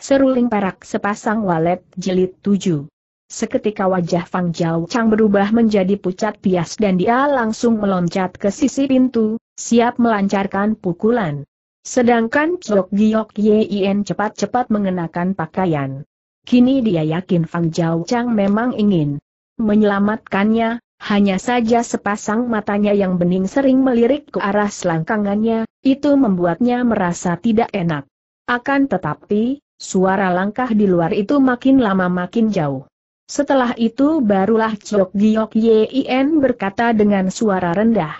Seruling perak sepasang walet jilid tujuh. Seketika wajah Fang Jiao Chang berubah menjadi pucat pias dan dia langsung meloncat ke sisi pintu, siap melancarkan pukulan. Sedangkan Chok Giok Yien cepat-cepat mengenakan pakaian. Kini dia yakin Fang Jiao Chang memang ingin menyelamatkannya, hanya saja sepasang matanya yang bening sering melirik ke arah selangkangannya, itu membuatnya merasa tidak enak. Akan tetapi, Suara langkah di luar itu makin lama makin jauh. Setelah itu barulah Chok Giok Yin berkata dengan suara rendah.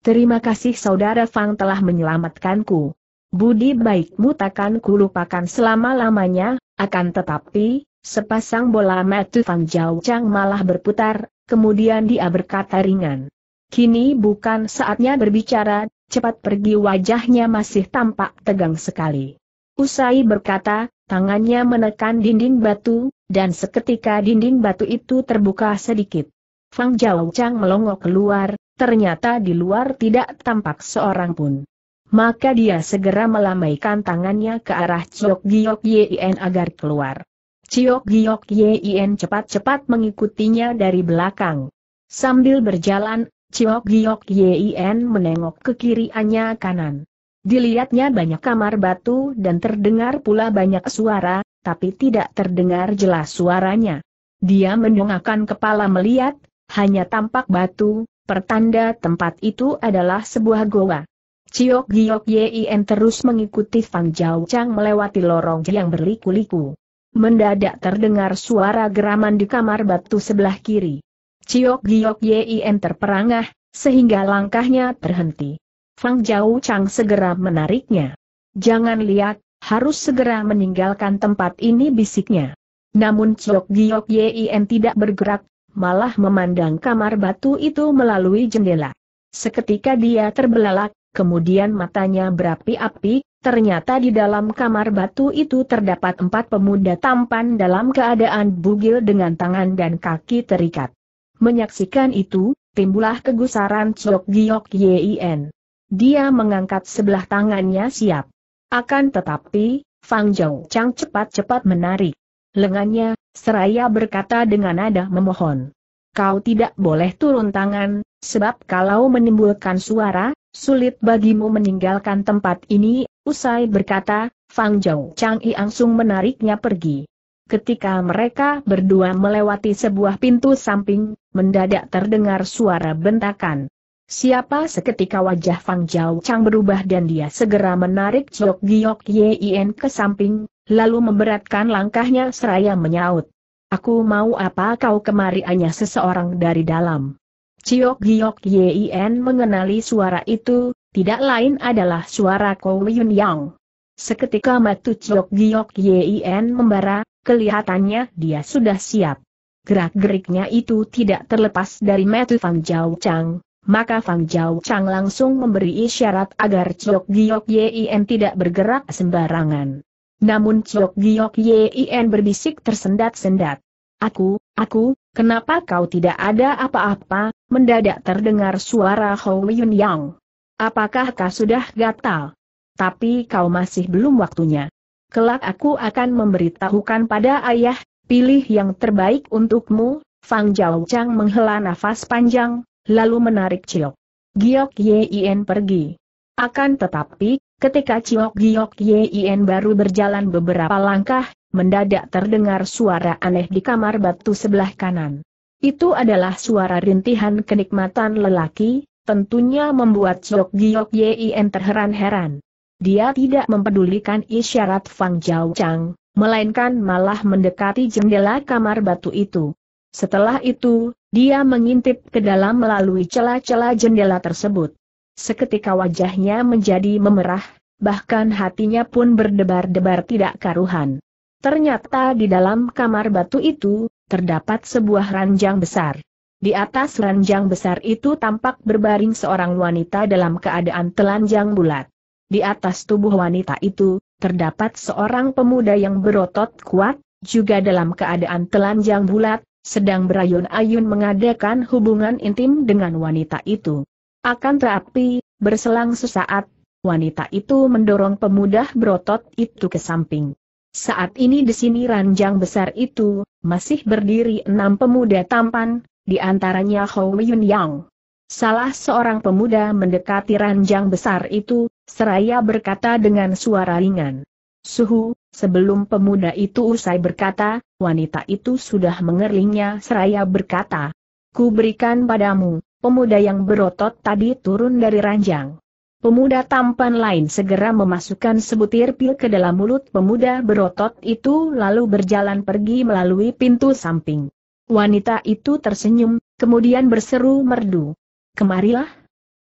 Terima kasih saudara Fang telah menyelamatkanku. Budi baikmu takkan kulupakan selama-lamanya, akan tetapi, sepasang bola mata Fang Jau Chang malah berputar, kemudian dia berkata ringan. Kini bukan saatnya berbicara, cepat pergi wajahnya masih tampak tegang sekali. Usai berkata, tangannya menekan dinding batu, dan seketika dinding batu itu terbuka sedikit. Fang Jiao Chang melongo keluar, ternyata di luar tidak tampak seorang pun. Maka dia segera melambaikan tangannya ke arah Chiok Giok Yien agar keluar. Chiok Giok Yien cepat-cepat mengikutinya dari belakang. Sambil berjalan, Chiok Giok Yien menengok ke kiri hanya kanan. Dilihatnya banyak kamar batu dan terdengar pula banyak suara, tapi tidak terdengar jelas suaranya. Dia menyongakkan kepala melihat, hanya tampak batu, pertanda tempat itu adalah sebuah goa. Ciok Giok Yin terus mengikuti Fang Jau Chang melewati lorong yang berliku-liku. Mendadak terdengar suara geraman di kamar batu sebelah kiri. Ciok Giok Yin terperangah, sehingga langkahnya terhenti. Fang Jau Chang segera menariknya. Jangan lihat, harus segera meninggalkan tempat ini bisiknya. Namun Chok Giok Yin tidak bergerak, malah memandang kamar batu itu melalui jendela. Seketika dia terbelalak, kemudian matanya berapi-api, ternyata di dalam kamar batu itu terdapat empat pemuda tampan dalam keadaan bugil dengan tangan dan kaki terikat. Menyaksikan itu, timbulah kegusaran Chok Giok Yin. Dia mengangkat sebelah tangannya siap. Akan tetapi, Fang Zhou Chang cepat-cepat menarik lengannya, seraya berkata dengan nada memohon. Kau tidak boleh turun tangan, sebab kalau menimbulkan suara, sulit bagimu meninggalkan tempat ini, usai berkata, Fang Zhou Chang I langsung menariknya pergi. Ketika mereka berdua melewati sebuah pintu samping, mendadak terdengar suara bentakan. Siapa seketika wajah Fang Jiao Chang berubah dan dia segera menarik Chok Giok Yin ke samping, lalu memberatkan langkahnya seraya menyaut. Aku mau apa kau kemari hanya seseorang dari dalam. Ciok Giok Yin mengenali suara itu, tidak lain adalah suara Kou Yun Yang. Seketika matu Ciok Giok Yin membara, kelihatannya dia sudah siap. Gerak-geriknya itu tidak terlepas dari Metu Fang Jiao Chang, maka Fang Jiao Chang langsung memberi isyarat agar Chok Giok Yin tidak bergerak sembarangan. Namun Chok Giok Yin berbisik tersendat-sendat. Aku, aku, kenapa kau tidak ada apa-apa, mendadak terdengar suara Hou Yun Yang. Apakah kau sudah gatal? Tapi kau masih belum waktunya. Kelak aku akan memberitahukan pada ayah, pilih yang terbaik untukmu, Fang Jiao Chang menghela nafas panjang, lalu menarik Ciok Giok Yin pergi. Akan tetapi, ketika Ciok Giok Yin baru berjalan beberapa langkah, mendadak terdengar suara aneh di kamar batu sebelah kanan. Itu adalah suara rintihan kenikmatan lelaki, tentunya membuat Ciok Giok Yin terheran-heran. Dia tidak mempedulikan isyarat Fang Jiao Chang, melainkan malah mendekati jendela kamar batu itu. Setelah itu, dia mengintip ke dalam melalui celah-celah jendela tersebut. Seketika wajahnya menjadi memerah, bahkan hatinya pun berdebar-debar tidak karuhan. Ternyata di dalam kamar batu itu, terdapat sebuah ranjang besar. Di atas ranjang besar itu tampak berbaring seorang wanita dalam keadaan telanjang bulat. Di atas tubuh wanita itu, terdapat seorang pemuda yang berotot kuat, juga dalam keadaan telanjang bulat, sedang berayun-ayun mengadakan hubungan intim dengan wanita itu. Akan terapi, berselang sesaat, wanita itu mendorong pemuda berotot itu ke samping. Saat ini di sini ranjang besar itu, masih berdiri enam pemuda tampan, di antaranya Hou Yun Yang. Salah seorang pemuda mendekati ranjang besar itu, seraya berkata dengan suara ringan. Suhu, sebelum pemuda itu usai berkata, wanita itu sudah mengerlingnya seraya berkata, Ku berikan padamu, pemuda yang berotot tadi turun dari ranjang. Pemuda tampan lain segera memasukkan sebutir pil ke dalam mulut pemuda berotot itu lalu berjalan pergi melalui pintu samping. Wanita itu tersenyum, kemudian berseru merdu. Kemarilah.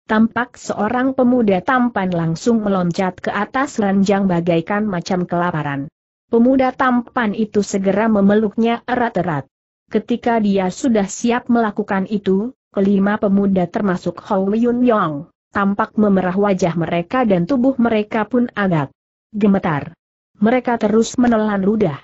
Tampak seorang pemuda tampan langsung meloncat ke atas ranjang bagaikan macam kelaparan. Pemuda tampan itu segera memeluknya erat-erat. Ketika dia sudah siap melakukan itu, kelima pemuda termasuk Hou Yun Yong, tampak memerah wajah mereka dan tubuh mereka pun agak gemetar. Mereka terus menelan ludah.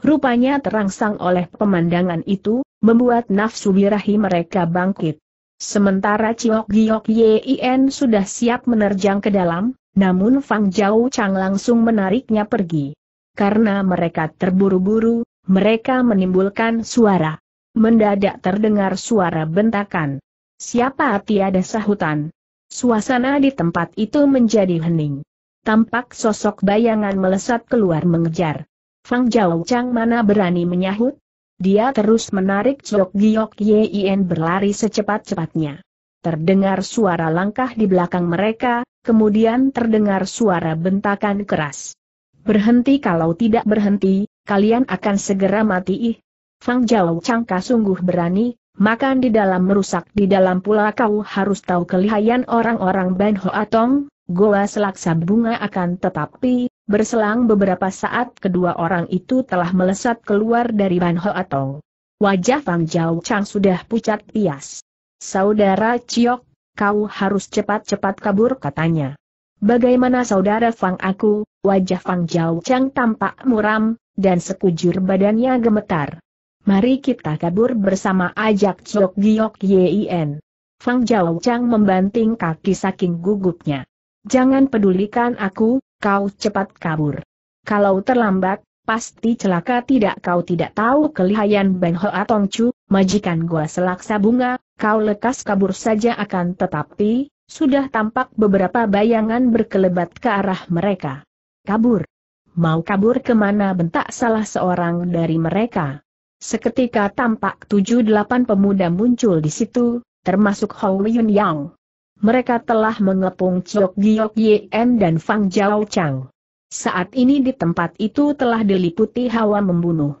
Rupanya terangsang oleh pemandangan itu, membuat nafsu birahi mereka bangkit. Sementara Ciok Giok Yien sudah siap menerjang ke dalam, namun Fang Jau Chang langsung menariknya pergi. Karena mereka terburu-buru, mereka menimbulkan suara. Mendadak terdengar suara bentakan. Siapa tiada sahutan? Suasana di tempat itu menjadi hening. Tampak sosok bayangan melesat keluar mengejar. Fang Jiao Chang mana berani menyahut? Dia terus menarik Jok Giok Yin berlari secepat-cepatnya. Terdengar suara langkah di belakang mereka, kemudian terdengar suara bentakan keras. Berhenti kalau tidak berhenti, kalian akan segera mati ih. Fang Jiao Changka sungguh berani, makan di dalam merusak di dalam pula kau harus tahu kelihayan orang-orang Ban Atong, goa selaksa bunga akan tetapi, berselang beberapa saat kedua orang itu telah melesat keluar dari Ban Atong. Wajah Fang Jiao Chang sudah pucat pias. Saudara Ciok, kau harus cepat-cepat kabur katanya. Bagaimana saudara Fang aku, wajah Fang Jiao Chang tampak muram, dan sekujur badannya gemetar. Mari kita kabur bersama ajak Chok Giok Yin. Fang Jiao Chang membanting kaki saking gugupnya. Jangan pedulikan aku, kau cepat kabur. Kalau terlambat, pasti celaka tidak kau tidak tahu kelihayan Ho Hoa Chu majikan gua selaksa bunga, kau lekas kabur saja akan tetapi, sudah tampak beberapa bayangan berkelebat ke arah mereka. Kabur. Mau kabur kemana bentak salah seorang dari mereka. Seketika tampak tujuh delapan pemuda muncul di situ, termasuk Hou Yun Yang. Mereka telah mengepung Chok Giok Yen dan Fang Jiao Chang. Saat ini di tempat itu telah diliputi hawa membunuh.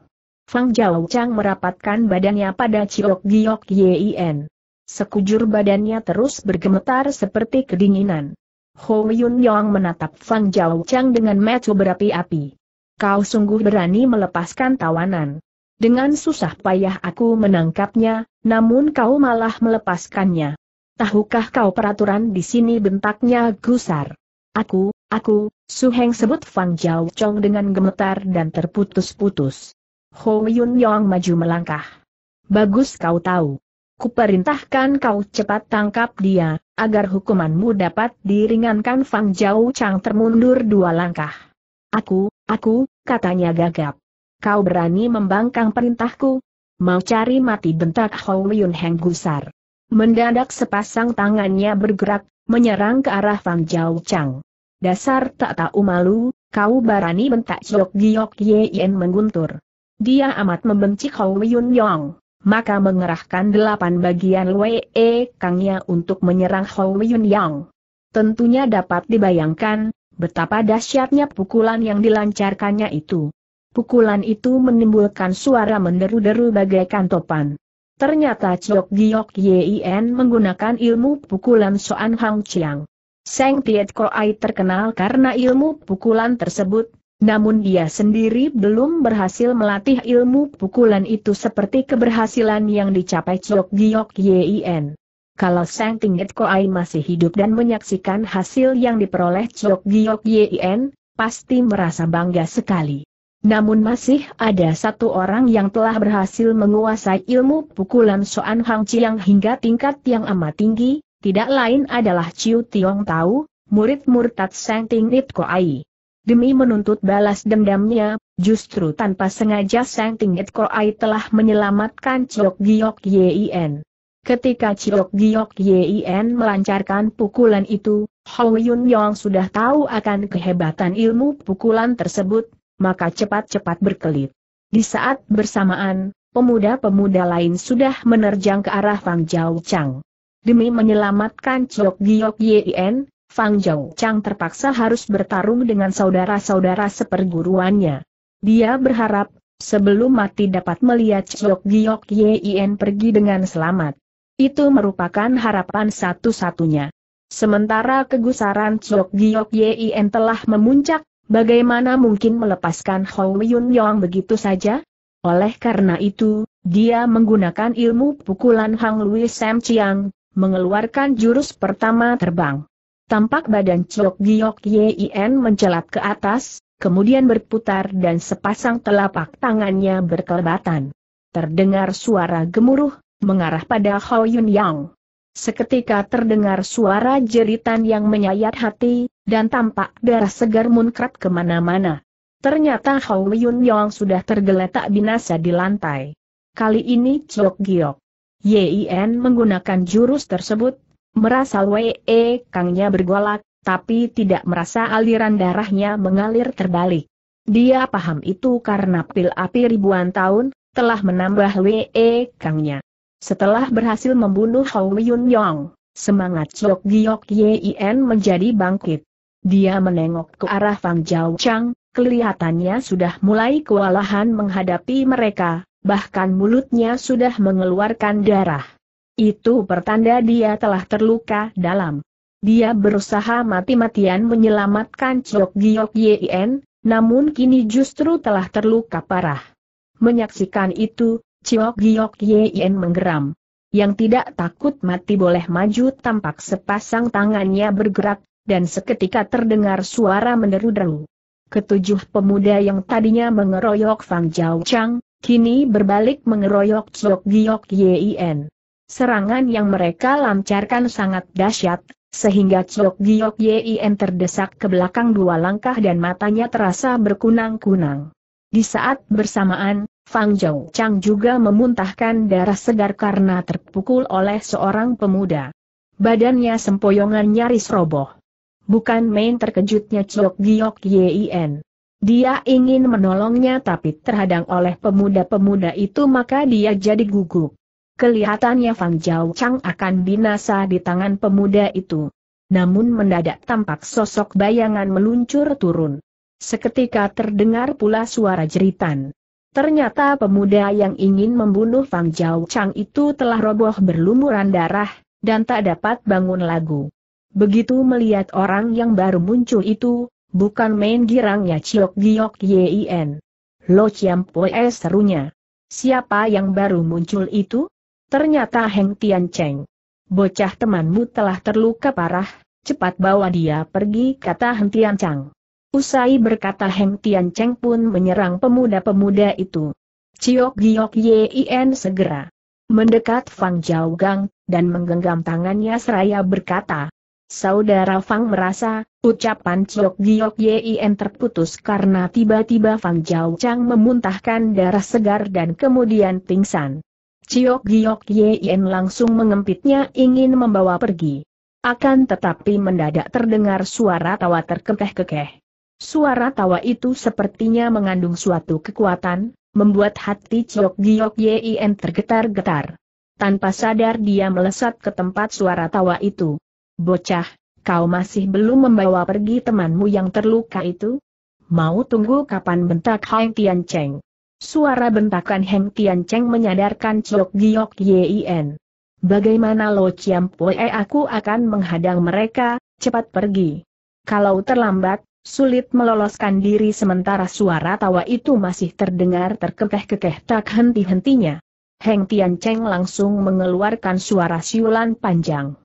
Fang Jiao Chang merapatkan badannya pada Chok Giok Yen. Sekujur badannya terus bergemetar seperti kedinginan. Ho Yun Yong menatap Fang Jiao Chang dengan mata berapi-api. Kau sungguh berani melepaskan tawanan. Dengan susah payah aku menangkapnya, namun kau malah melepaskannya. Tahukah kau peraturan di sini bentaknya gusar? Aku, aku, Su Heng sebut Fang Jiao Chong dengan gemetar dan terputus-putus. Ho Yun Yong maju melangkah. Bagus kau tahu. Kuperintahkan kau cepat tangkap dia, agar hukumanmu dapat diringankan Fang Jau Chang termundur dua langkah. Aku, aku, katanya gagap. Kau berani membangkang perintahku? Mau cari mati bentak Hou Yun Heng gusar. Mendadak sepasang tangannya bergerak, menyerang ke arah Fang Jau Chang. Dasar tak tahu malu, kau berani bentak Jok Giok Ye Yen mengguntur. Dia amat membenci Hou Yun Yong maka mengerahkan delapan bagian Wei e, Kangnya untuk menyerang Hou Yun Yang. Tentunya dapat dibayangkan, betapa dahsyatnya pukulan yang dilancarkannya itu. Pukulan itu menimbulkan suara menderu-deru bagaikan topan. Ternyata Chok Giok Yien menggunakan ilmu pukulan Soan Hang Chiang. Seng Tiet Koai terkenal karena ilmu pukulan tersebut, namun dia sendiri belum berhasil melatih ilmu pukulan itu seperti keberhasilan yang dicapai Chok Giok Yien. Kalau Sang Tingit Koai masih hidup dan menyaksikan hasil yang diperoleh Chok Giok Yien, pasti merasa bangga sekali. Namun masih ada satu orang yang telah berhasil menguasai ilmu pukulan Soan Hang Chiang hingga tingkat yang amat tinggi, tidak lain adalah Chiu Tiong Tau, murid murtad Sang Tingit Koai demi menuntut balas dendamnya, justru tanpa sengaja Sang Tingit Koai telah menyelamatkan Ciok Giok Yien. Ketika Ciok Giok Yien melancarkan pukulan itu, Hou Yun Yong sudah tahu akan kehebatan ilmu pukulan tersebut, maka cepat-cepat berkelit. Di saat bersamaan, pemuda-pemuda lain sudah menerjang ke arah Fang Jiao Chang. Demi menyelamatkan Ciok Giok Yien, Fang Zhao Chang terpaksa harus bertarung dengan saudara-saudara seperguruannya. Dia berharap, sebelum mati dapat melihat Chok Giok Yien pergi dengan selamat. Itu merupakan harapan satu-satunya. Sementara kegusaran Chok Giok Yien telah memuncak, bagaimana mungkin melepaskan Hou Yun Yong begitu saja? Oleh karena itu, dia menggunakan ilmu pukulan Hang Lui Sam Chiang, mengeluarkan jurus pertama terbang. Tampak badan Chok Giok Yien mencelat ke atas, kemudian berputar dan sepasang telapak tangannya berkelebatan. Terdengar suara gemuruh, mengarah pada Hao Yun Yang. Seketika terdengar suara jeritan yang menyayat hati, dan tampak darah segar munkrat kemana-mana. Ternyata Hao Yun Yang sudah tergeletak binasa di lantai. Kali ini Chok Giok. Yien menggunakan jurus tersebut, Merasa Wee e, Kangnya bergolak, tapi tidak merasa aliran darahnya mengalir terbalik. Dia paham itu karena pil api ribuan tahun, telah menambah Wee e, Kangnya. Setelah berhasil membunuh Hou Yun Yong, semangat Chok Giok Yien menjadi bangkit. Dia menengok ke arah Fang Jiao Chang, kelihatannya sudah mulai kewalahan menghadapi mereka, bahkan mulutnya sudah mengeluarkan darah. Itu pertanda dia telah terluka dalam. Dia berusaha mati-matian menyelamatkan Chok Giok Yien, namun kini justru telah terluka parah. Menyaksikan itu, Chok Giok Yien menggeram. Yang tidak takut mati boleh maju tampak sepasang tangannya bergerak, dan seketika terdengar suara menderu-deru. Ketujuh pemuda yang tadinya mengeroyok Fang Jiao Chang, kini berbalik mengeroyok Chok Giok Yien. Serangan yang mereka lancarkan sangat dahsyat, sehingga Chok Giok Yin terdesak ke belakang dua langkah dan matanya terasa berkunang-kunang. Di saat bersamaan, Fang Zhou Chang juga memuntahkan darah segar karena terpukul oleh seorang pemuda. Badannya sempoyongan nyaris roboh. Bukan main terkejutnya Chok Giok Yin. Dia ingin menolongnya tapi terhadang oleh pemuda-pemuda itu maka dia jadi gugup. Kelihatannya Fang Jiao Chang akan binasa di tangan pemuda itu. Namun mendadak tampak sosok bayangan meluncur turun. Seketika terdengar pula suara jeritan. Ternyata pemuda yang ingin membunuh Fang Jiao Chang itu telah roboh berlumuran darah, dan tak dapat bangun lagu. Begitu melihat orang yang baru muncul itu, bukan main girangnya Chiok Giok Yien. Lo Chiam Poe serunya. Siapa yang baru muncul itu? Ternyata Heng Tian Cheng. Bocah temanmu telah terluka parah, cepat bawa dia pergi kata Heng Tian Chang. Usai berkata Heng Tian Cheng pun menyerang pemuda-pemuda itu. Ciok Giok Yin segera mendekat Fang Jiao Gang, dan menggenggam tangannya seraya berkata, Saudara Fang merasa, ucapan Ciok Giok Yin terputus karena tiba-tiba Fang Jiao Chang memuntahkan darah segar dan kemudian pingsan. Ciok Giok Yen langsung mengempitnya ingin membawa pergi. Akan tetapi mendadak terdengar suara tawa terkekeh-kekeh. Suara tawa itu sepertinya mengandung suatu kekuatan, membuat hati Ciok Giok Yen tergetar-getar. Tanpa sadar dia melesat ke tempat suara tawa itu. Bocah, kau masih belum membawa pergi temanmu yang terluka itu? Mau tunggu kapan bentak Hai Tian Cheng? Suara bentakan Heng Tian Cheng menyadarkan Chok Giok Yin. Bagaimana Lo Chiam Pue aku akan menghadang mereka, cepat pergi. Kalau terlambat, sulit meloloskan diri sementara suara tawa itu masih terdengar terkekeh-kekeh tak henti-hentinya. Heng Tian Cheng langsung mengeluarkan suara siulan panjang.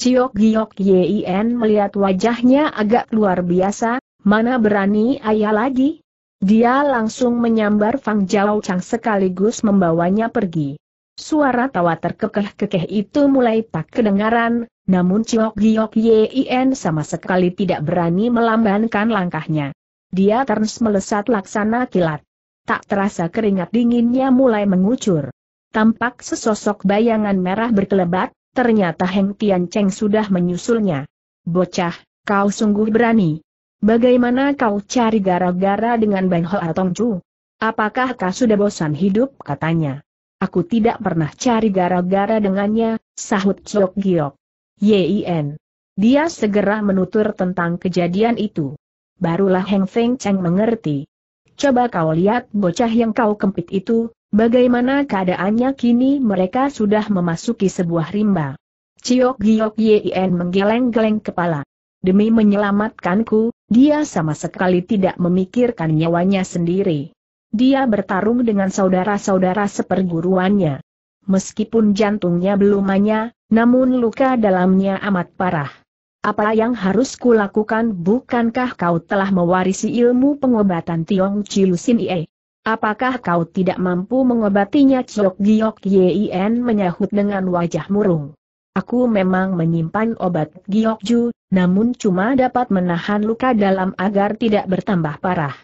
Ciok Giok Yin melihat wajahnya agak luar biasa, mana berani ayah lagi? Dia langsung menyambar Fang Jiao Chang sekaligus membawanya pergi. Suara tawa terkekeh-kekeh itu mulai tak kedengaran, namun Chiok Giok Yin sama sekali tidak berani melambankan langkahnya. Dia terus melesat laksana kilat. Tak terasa keringat dinginnya mulai mengucur. Tampak sesosok bayangan merah berkelebat, ternyata Heng Tian Cheng sudah menyusulnya. Bocah, kau sungguh berani, Bagaimana kau cari gara-gara dengan Bang Hoa Tong Chu? Apakah kau sudah bosan hidup katanya? Aku tidak pernah cari gara-gara dengannya, sahut Chok Giok. Yin. Dia segera menutur tentang kejadian itu. Barulah Heng Feng Cheng mengerti. Coba kau lihat bocah yang kau kempit itu, bagaimana keadaannya kini mereka sudah memasuki sebuah rimba. Chok Giok Yin menggeleng-geleng kepala. Demi menyelamatkanku, dia sama sekali tidak memikirkan nyawanya sendiri. Dia bertarung dengan saudara-saudara seperguruannya. Meskipun jantungnya belum hanya, namun luka dalamnya amat parah. Apa yang harus kulakukan bukankah kau telah mewarisi ilmu pengobatan Tiong Sin Ie? Apakah kau tidak mampu mengobatinya Chok Giok Yien menyahut dengan wajah murung. Aku memang menyimpan obat giokju, namun cuma dapat menahan luka dalam agar tidak bertambah parah.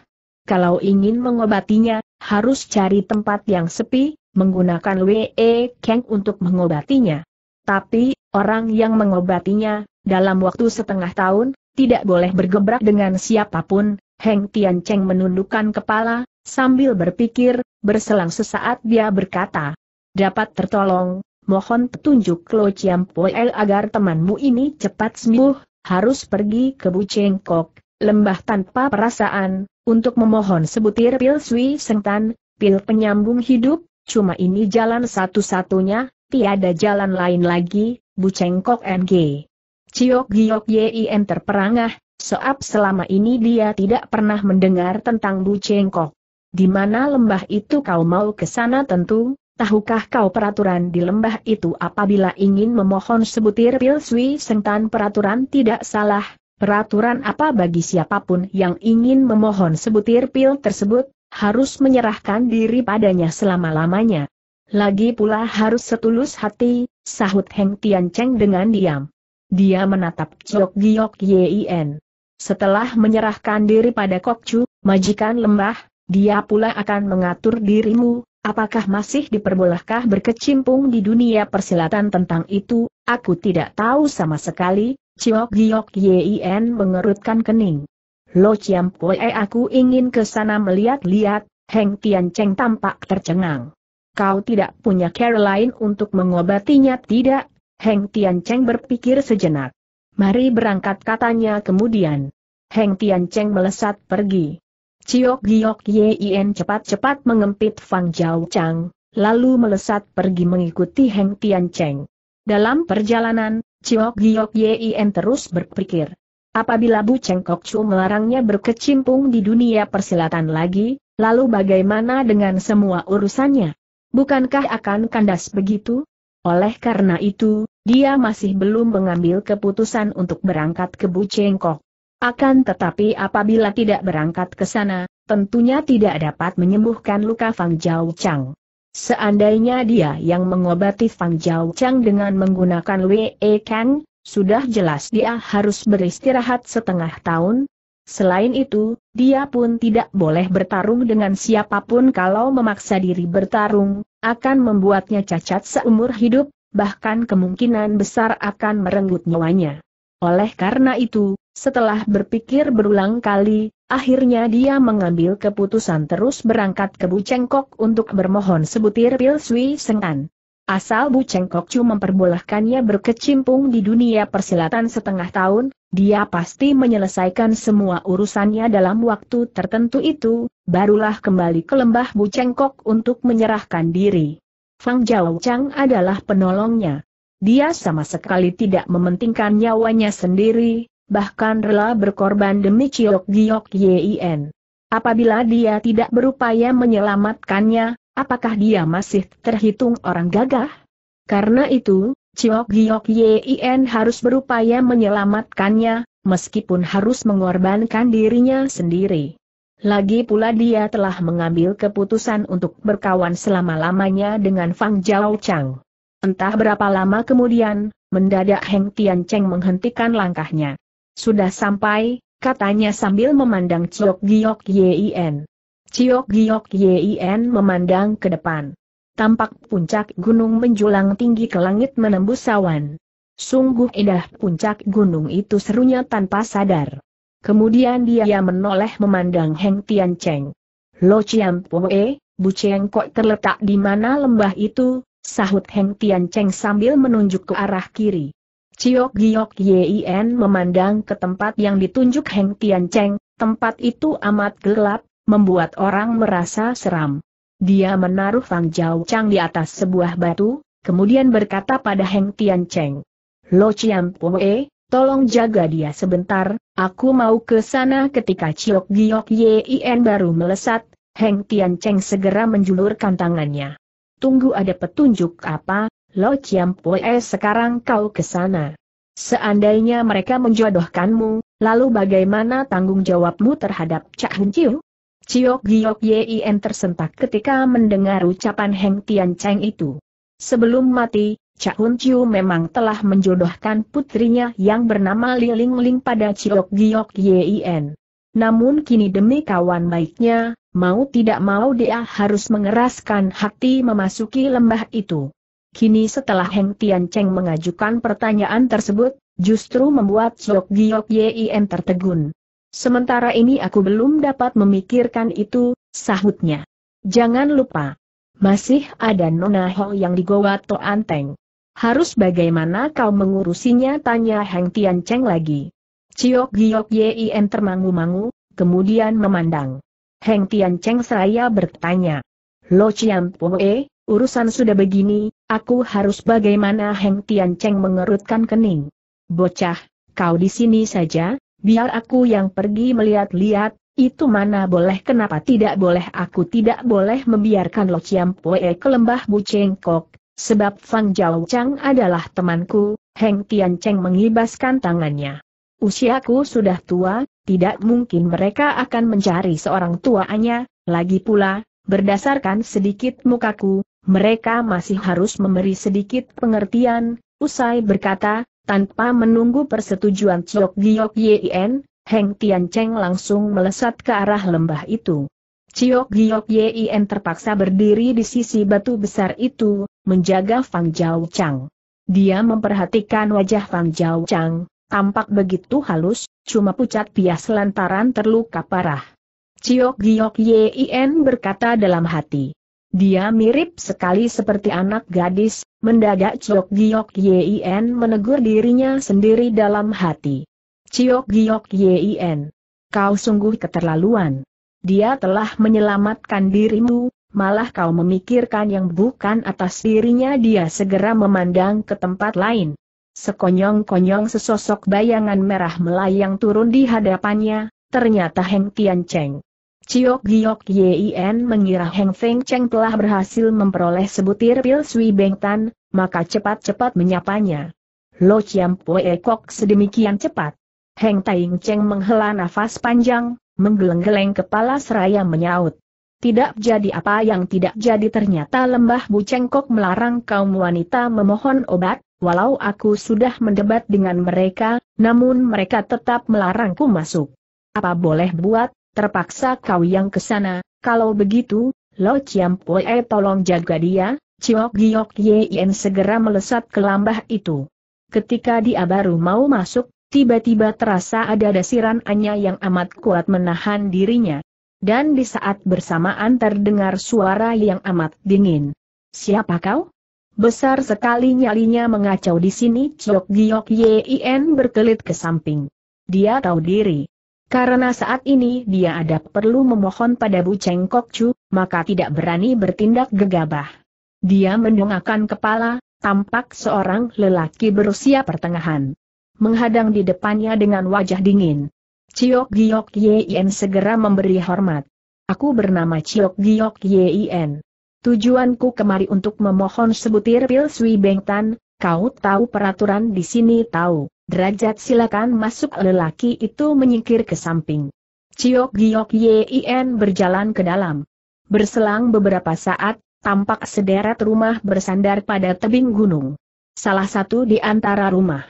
Kalau ingin mengobatinya, harus cari tempat yang sepi, menggunakan Wee Kang untuk mengobatinya. Tapi, orang yang mengobatinya, dalam waktu setengah tahun, tidak boleh bergebrak dengan siapapun, Heng Tian Cheng menundukkan kepala, sambil berpikir, berselang sesaat dia berkata, dapat tertolong, mohon petunjuk Lo Chiam Poel agar temanmu ini cepat sembuh, harus pergi ke bu Bucengkok, lembah tanpa perasaan, untuk memohon sebutir pil Sui Sengtan, pil penyambung hidup, cuma ini jalan satu-satunya, tiada jalan lain lagi, bu Bucengkok NG. Ciok Giok Yin terperangah, soap selama ini dia tidak pernah mendengar tentang bu Bucengkok. Di mana lembah itu kau mau ke sana tentu, Tahukah kau peraturan di lembah itu apabila ingin memohon sebutir pil sui sentan peraturan tidak salah, peraturan apa bagi siapapun yang ingin memohon sebutir pil tersebut, harus menyerahkan diri padanya selama-lamanya. Lagi pula harus setulus hati, sahut Heng Tian Cheng dengan diam. Dia menatap Chok Giok Yin. Setelah menyerahkan diri pada Kok Chu, majikan lembah, dia pula akan mengatur dirimu, Apakah masih diperbolehkah berkecimpung di dunia persilatan tentang itu, aku tidak tahu sama sekali, Ciok Giok Yin mengerutkan kening. Lo Chiam aku ingin ke sana melihat-lihat, Heng Tian Cheng tampak tercengang. Kau tidak punya care lain untuk mengobatinya tidak, Heng Tian Cheng berpikir sejenak. Mari berangkat katanya kemudian. Heng Tian Cheng melesat pergi. Ciok Giok Yin cepat-cepat mengempit Fang Jiao Chang, lalu melesat pergi mengikuti Heng Tian Cheng. Dalam perjalanan, Ciok Giok Yin terus berpikir. Apabila Bu Cheng Kok Chu melarangnya berkecimpung di dunia persilatan lagi, lalu bagaimana dengan semua urusannya? Bukankah akan kandas begitu? Oleh karena itu, dia masih belum mengambil keputusan untuk berangkat ke Bu Cheng Kok. Akan tetapi apabila tidak berangkat ke sana, tentunya tidak dapat menyembuhkan luka Fang Jiao Chang. Seandainya dia yang mengobati Fang Jiao Chang dengan menggunakan Wei e Kang, sudah jelas dia harus beristirahat setengah tahun. Selain itu, dia pun tidak boleh bertarung dengan siapapun kalau memaksa diri bertarung, akan membuatnya cacat seumur hidup, bahkan kemungkinan besar akan merenggut nyawanya. Oleh karena itu, setelah berpikir berulang kali, akhirnya dia mengambil keputusan terus berangkat ke Bucengkok untuk bermohon sebutir pil Sui Sengan. Asal Bucengkok cuma memperbolehkannya berkecimpung di dunia persilatan setengah tahun, dia pasti menyelesaikan semua urusannya dalam waktu tertentu itu, barulah kembali ke lembah Bucengkok untuk menyerahkan diri. Fang Jiao Chang adalah penolongnya. Dia sama sekali tidak mementingkan nyawanya sendiri, bahkan rela berkorban demi Ciok Giok Yien. Apabila dia tidak berupaya menyelamatkannya, apakah dia masih terhitung orang gagah? Karena itu, Ciok Giok Yien harus berupaya menyelamatkannya, meskipun harus mengorbankan dirinya sendiri. Lagi pula dia telah mengambil keputusan untuk berkawan selama-lamanya dengan Fang Jiao Chang. Entah berapa lama kemudian, mendadak Heng Tian Cheng menghentikan langkahnya. Sudah sampai, katanya sambil memandang Ciok Giok Yin. Ciok Giok Yin memandang ke depan. Tampak puncak gunung menjulang tinggi ke langit menembus awan. Sungguh indah puncak gunung itu serunya tanpa sadar. Kemudian dia menoleh memandang Heng Tian Cheng. Lo Chiam Poe, Bu Cheng Kok terletak di mana lembah itu, sahut Heng Tian Cheng sambil menunjuk ke arah kiri. Ciok Giok Yin memandang ke tempat yang ditunjuk Heng Tian Cheng, tempat itu amat gelap, membuat orang merasa seram. Dia menaruh Fang Jiao Chang di atas sebuah batu, kemudian berkata pada Heng Tian Cheng, Lo Chiam E, tolong jaga dia sebentar, aku mau ke sana ketika Ciok Giok Yin baru melesat, Heng Tian Cheng segera menjulurkan tangannya. Tunggu ada petunjuk apa, Lo Chiam Pue sekarang kau ke sana. Seandainya mereka menjodohkanmu, lalu bagaimana tanggung jawabmu terhadap Cak Hun Chiu? Ciok Giok Yin tersentak ketika mendengar ucapan Heng Tian Cheng itu. Sebelum mati, Cak Hun Chiu memang telah menjodohkan putrinya yang bernama Li Ling Ling pada Cio Giok Yin. Namun kini demi kawan baiknya, mau tidak mau dia harus mengeraskan hati memasuki lembah itu. Kini setelah Heng Tian Cheng mengajukan pertanyaan tersebut, justru membuat Sok Giok Yin tertegun. Sementara ini aku belum dapat memikirkan itu, sahutnya. Jangan lupa, masih ada Nona Ho yang digowa To Anteng. Harus bagaimana kau mengurusinya tanya Heng Tian Cheng lagi. Ciok Giok Yin termangu-mangu, kemudian memandang. Heng Tian Cheng seraya bertanya. Lo Chiam Poe, urusan sudah begini, aku harus bagaimana Heng Tian Cheng mengerutkan kening. Bocah, kau di sini saja, biar aku yang pergi melihat-lihat, itu mana boleh kenapa tidak boleh aku tidak boleh membiarkan Lo Chiam Pue ke lembah Bu Cheng Kok, sebab Fang Jiao Chang adalah temanku, Heng Tian Cheng mengibaskan tangannya. Usiaku sudah tua, tidak mungkin mereka akan mencari seorang tuanya, lagi pula, berdasarkan sedikit mukaku, mereka masih harus memberi sedikit pengertian, usai berkata, tanpa menunggu persetujuan Chok Giok Yin, Heng Tian Cheng langsung melesat ke arah lembah itu. Chok Giok Yin terpaksa berdiri di sisi batu besar itu, menjaga Fang Jiao Chang. Dia memperhatikan wajah Fang Jiao Chang, tampak begitu halus, cuma pucat pias lantaran terluka parah. Chok Giok Yin berkata dalam hati. Dia mirip sekali seperti anak gadis, mendadak Ciok Giok Yien menegur dirinya sendiri dalam hati. Ciok Giok Yien, kau sungguh keterlaluan. Dia telah menyelamatkan dirimu, malah kau memikirkan yang bukan atas dirinya dia segera memandang ke tempat lain. Sekonyong-konyong sesosok bayangan merah melayang turun di hadapannya, ternyata Heng Tian Cheng. Ciok Giok Yien mengira Heng Feng Cheng telah berhasil memperoleh sebutir pil Sui Beng Tan, maka cepat-cepat menyapanya. Lo Chiam Pue Kok sedemikian cepat. Heng Taing Cheng menghela nafas panjang, menggeleng-geleng kepala seraya menyaut. Tidak jadi apa yang tidak jadi ternyata lembah Bu Cheng Kok melarang kaum wanita memohon obat, walau aku sudah mendebat dengan mereka, namun mereka tetap melarangku masuk. Apa boleh buat, terpaksa kau yang ke sana, kalau begitu, Lo Chiam Poe tolong jaga dia, Ciok Giok Yen segera melesat ke lambah itu. Ketika dia baru mau masuk, tiba-tiba terasa ada desiran Anya yang amat kuat menahan dirinya. Dan di saat bersamaan terdengar suara yang amat dingin. Siapa kau? Besar sekali nyalinya mengacau di sini Ciok Giok Yen berkelit ke samping. Dia tahu diri. Karena saat ini dia ada perlu memohon pada Bu Cheng Kok Chu, maka tidak berani bertindak gegabah. Dia mendongakkan kepala, tampak seorang lelaki berusia pertengahan. Menghadang di depannya dengan wajah dingin. Ciok Giok Yin segera memberi hormat. Aku bernama Ciok Giok Yin. Tujuanku kemari untuk memohon sebutir pil Sui Bengtan, kau tahu peraturan di sini tahu. Derajat silakan masuk lelaki itu menyingkir ke samping. Ciok Giok Yien berjalan ke dalam. Berselang beberapa saat, tampak sederet rumah bersandar pada tebing gunung. Salah satu di antara rumah.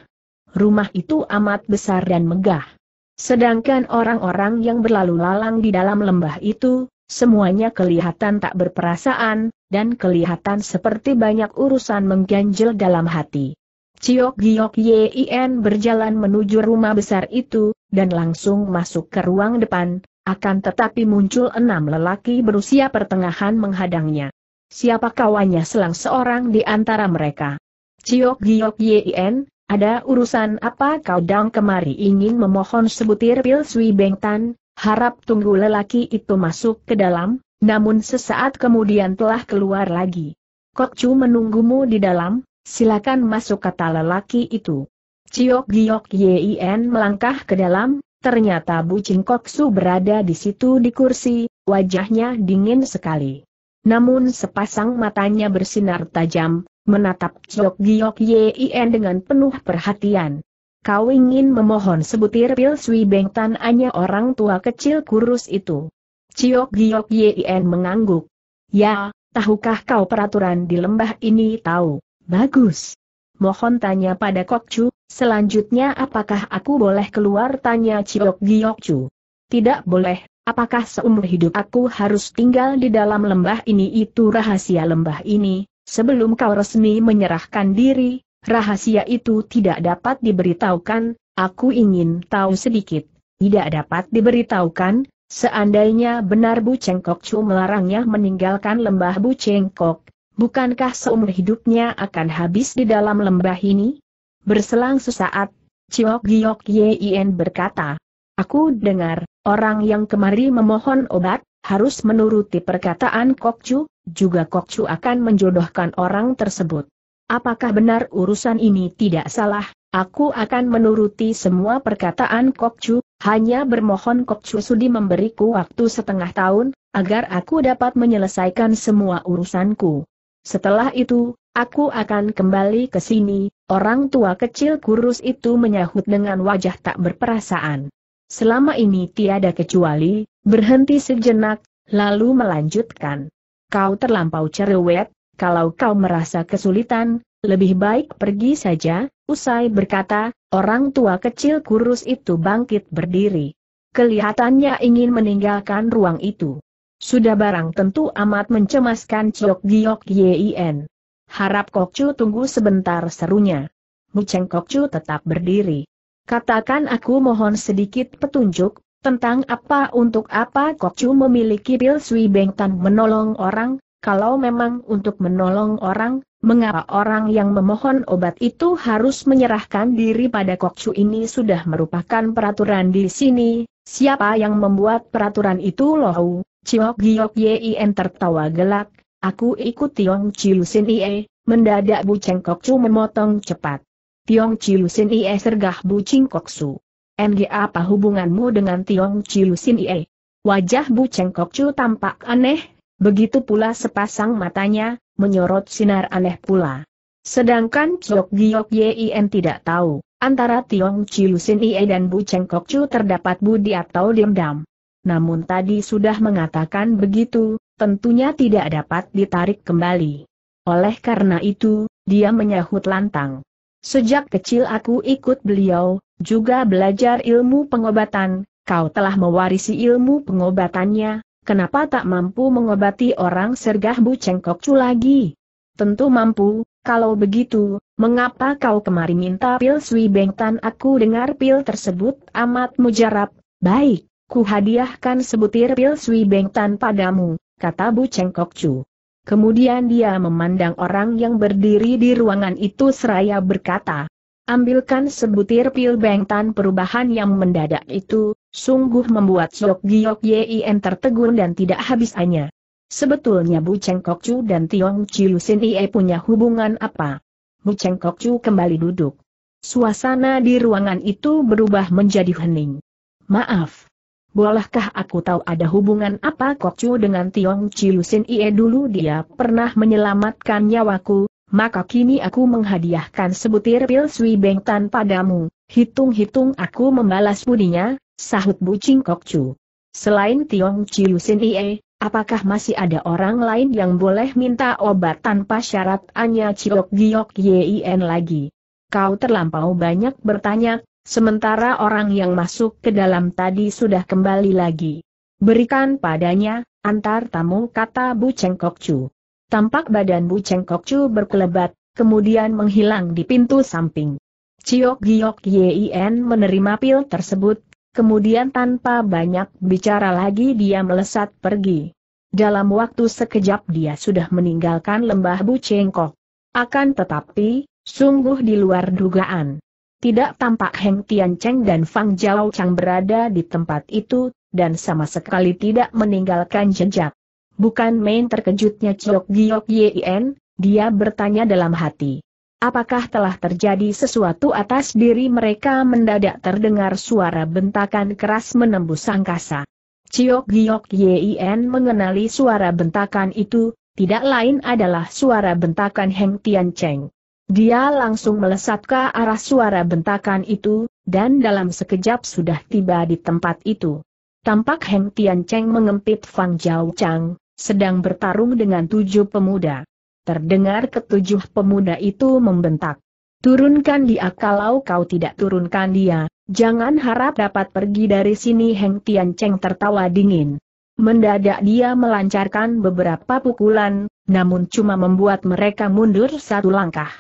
Rumah itu amat besar dan megah. Sedangkan orang-orang yang berlalu lalang di dalam lembah itu, semuanya kelihatan tak berperasaan, dan kelihatan seperti banyak urusan mengganjel dalam hati. Ciok Giok Yin berjalan menuju rumah besar itu, dan langsung masuk ke ruang depan, akan tetapi muncul enam lelaki berusia pertengahan menghadangnya. Siapa kawannya selang seorang di antara mereka? Ciok Giok Yin, ada urusan apa kau dang kemari ingin memohon sebutir pil Sui Bengtan, harap tunggu lelaki itu masuk ke dalam, namun sesaat kemudian telah keluar lagi. Kokcu menunggumu di dalam, Silakan masuk kata lelaki itu. Ciok Giok Yin melangkah ke dalam, ternyata Bu Cingkoksu berada di situ di kursi, wajahnya dingin sekali. Namun sepasang matanya bersinar tajam, menatap Ciok Giok Yin dengan penuh perhatian. Kau ingin memohon sebutir pil Sui Beng Tan orang tua kecil kurus itu. Ciok Giok Yin mengangguk. Ya, tahukah kau peraturan di lembah ini tahu? Bagus. Mohon tanya pada Kokcu, selanjutnya apakah aku boleh keluar tanya Ciok Chu? Tidak boleh, apakah seumur hidup aku harus tinggal di dalam lembah ini itu rahasia lembah ini, sebelum kau resmi menyerahkan diri, rahasia itu tidak dapat diberitahukan, aku ingin tahu sedikit, tidak dapat diberitahukan, seandainya benar Bu Cengkok Chu melarangnya meninggalkan lembah Bu Cengkok, Bukankah seumur hidupnya akan habis di dalam lembah ini? Berselang sesaat, Ciok Giok Yien berkata, Aku dengar, orang yang kemari memohon obat, harus menuruti perkataan Kokcu, juga Kokcu akan menjodohkan orang tersebut. Apakah benar urusan ini tidak salah? Aku akan menuruti semua perkataan Kokcu, hanya bermohon Kokcu sudi memberiku waktu setengah tahun, agar aku dapat menyelesaikan semua urusanku. Setelah itu, aku akan kembali ke sini, orang tua kecil kurus itu menyahut dengan wajah tak berperasaan. Selama ini tiada kecuali, berhenti sejenak, lalu melanjutkan. Kau terlampau cerewet, kalau kau merasa kesulitan, lebih baik pergi saja, usai berkata, orang tua kecil kurus itu bangkit berdiri. Kelihatannya ingin meninggalkan ruang itu. Sudah barang tentu amat mencemaskan Ciok Giok Yin. Harap Kokcu tunggu sebentar serunya. Kok Kokcu tetap berdiri. Katakan aku mohon sedikit petunjuk, tentang apa untuk apa Kokcu memiliki pil Sui tan menolong orang, kalau memang untuk menolong orang, mengapa orang yang memohon obat itu harus menyerahkan diri pada Kokcu ini sudah merupakan peraturan di sini, siapa yang membuat peraturan itu loh? Ciok Giok Yin tertawa gelak, aku ikut Tiong Chilusin Ie, mendadak Bu Cengkok Chu memotong cepat. Tiong Chilusin Ie sergah Bu Cengkok Su. NG apa hubunganmu dengan Tiong Chilusin Ie? Wajah Bu Cengkok Chu tampak aneh, begitu pula sepasang matanya, menyorot sinar aneh pula. Sedangkan Ciok Giok Yin tidak tahu, antara Tiong Chilusin Ie dan Bu Cengkok Chu terdapat budi atau dendam namun tadi sudah mengatakan begitu, tentunya tidak dapat ditarik kembali. Oleh karena itu, dia menyahut lantang. Sejak kecil aku ikut beliau, juga belajar ilmu pengobatan, kau telah mewarisi ilmu pengobatannya, kenapa tak mampu mengobati orang sergah bu cengkok cu lagi? Tentu mampu, kalau begitu, mengapa kau kemari minta pil Sui Bengtan aku dengar pil tersebut amat mujarab, baik. Ku hadiahkan sebutir pil Sui Beng Tan padamu, kata Bu Cheng Kok Chu. Kemudian dia memandang orang yang berdiri di ruangan itu seraya berkata, Ambilkan sebutir pil bengtan perubahan yang mendadak itu, sungguh membuat Sok Giok Yien tertegun dan tidak habisannya. Sebetulnya Bu Cheng Kok Chu dan Tiong Chiu Sin Ie punya hubungan apa? Bu Cheng Kok Chu kembali duduk. Suasana di ruangan itu berubah menjadi hening. Maaf, Bolehkah aku tahu ada hubungan apa Kok cu dengan Tiong Chilusin Ie dulu dia pernah menyelamatkan nyawaku, maka kini aku menghadiahkan sebutir pil Sui Beng padamu, hitung-hitung aku membalas budinya, sahut Kok cu. Selain Tiong Chilusin Ie, apakah masih ada orang lain yang boleh minta obat tanpa syarat Anya Chiok Giok Yien lagi? Kau terlampau banyak bertanya, Sementara orang yang masuk ke dalam tadi sudah kembali lagi. Berikan padanya, antar tamu kata Bu Cengkok Chu. Tampak badan Bu Cengkok Chu berkelebat, kemudian menghilang di pintu samping. Ciok Giok Yin menerima pil tersebut, kemudian tanpa banyak bicara lagi dia melesat pergi. Dalam waktu sekejap dia sudah meninggalkan lembah Bu Cengkok. Akan tetapi, sungguh di luar dugaan. Tidak tampak Heng Tian Cheng dan Fang Jiao Chang berada di tempat itu, dan sama sekali tidak meninggalkan jejak. Bukan main terkejutnya Chok Giok Yien, dia bertanya dalam hati. Apakah telah terjadi sesuatu atas diri mereka mendadak terdengar suara bentakan keras menembus angkasa. Ciok Giok Yien mengenali suara bentakan itu, tidak lain adalah suara bentakan Heng Tian Cheng. Dia langsung melesat ke arah suara bentakan itu, dan dalam sekejap sudah tiba di tempat itu. Tampak Heng Tian Cheng mengempit Fang Jiao Chang, sedang bertarung dengan tujuh pemuda. Terdengar ketujuh pemuda itu membentak. Turunkan dia kalau kau tidak turunkan dia, jangan harap dapat pergi dari sini Heng Tian Cheng tertawa dingin. Mendadak dia melancarkan beberapa pukulan, namun cuma membuat mereka mundur satu langkah.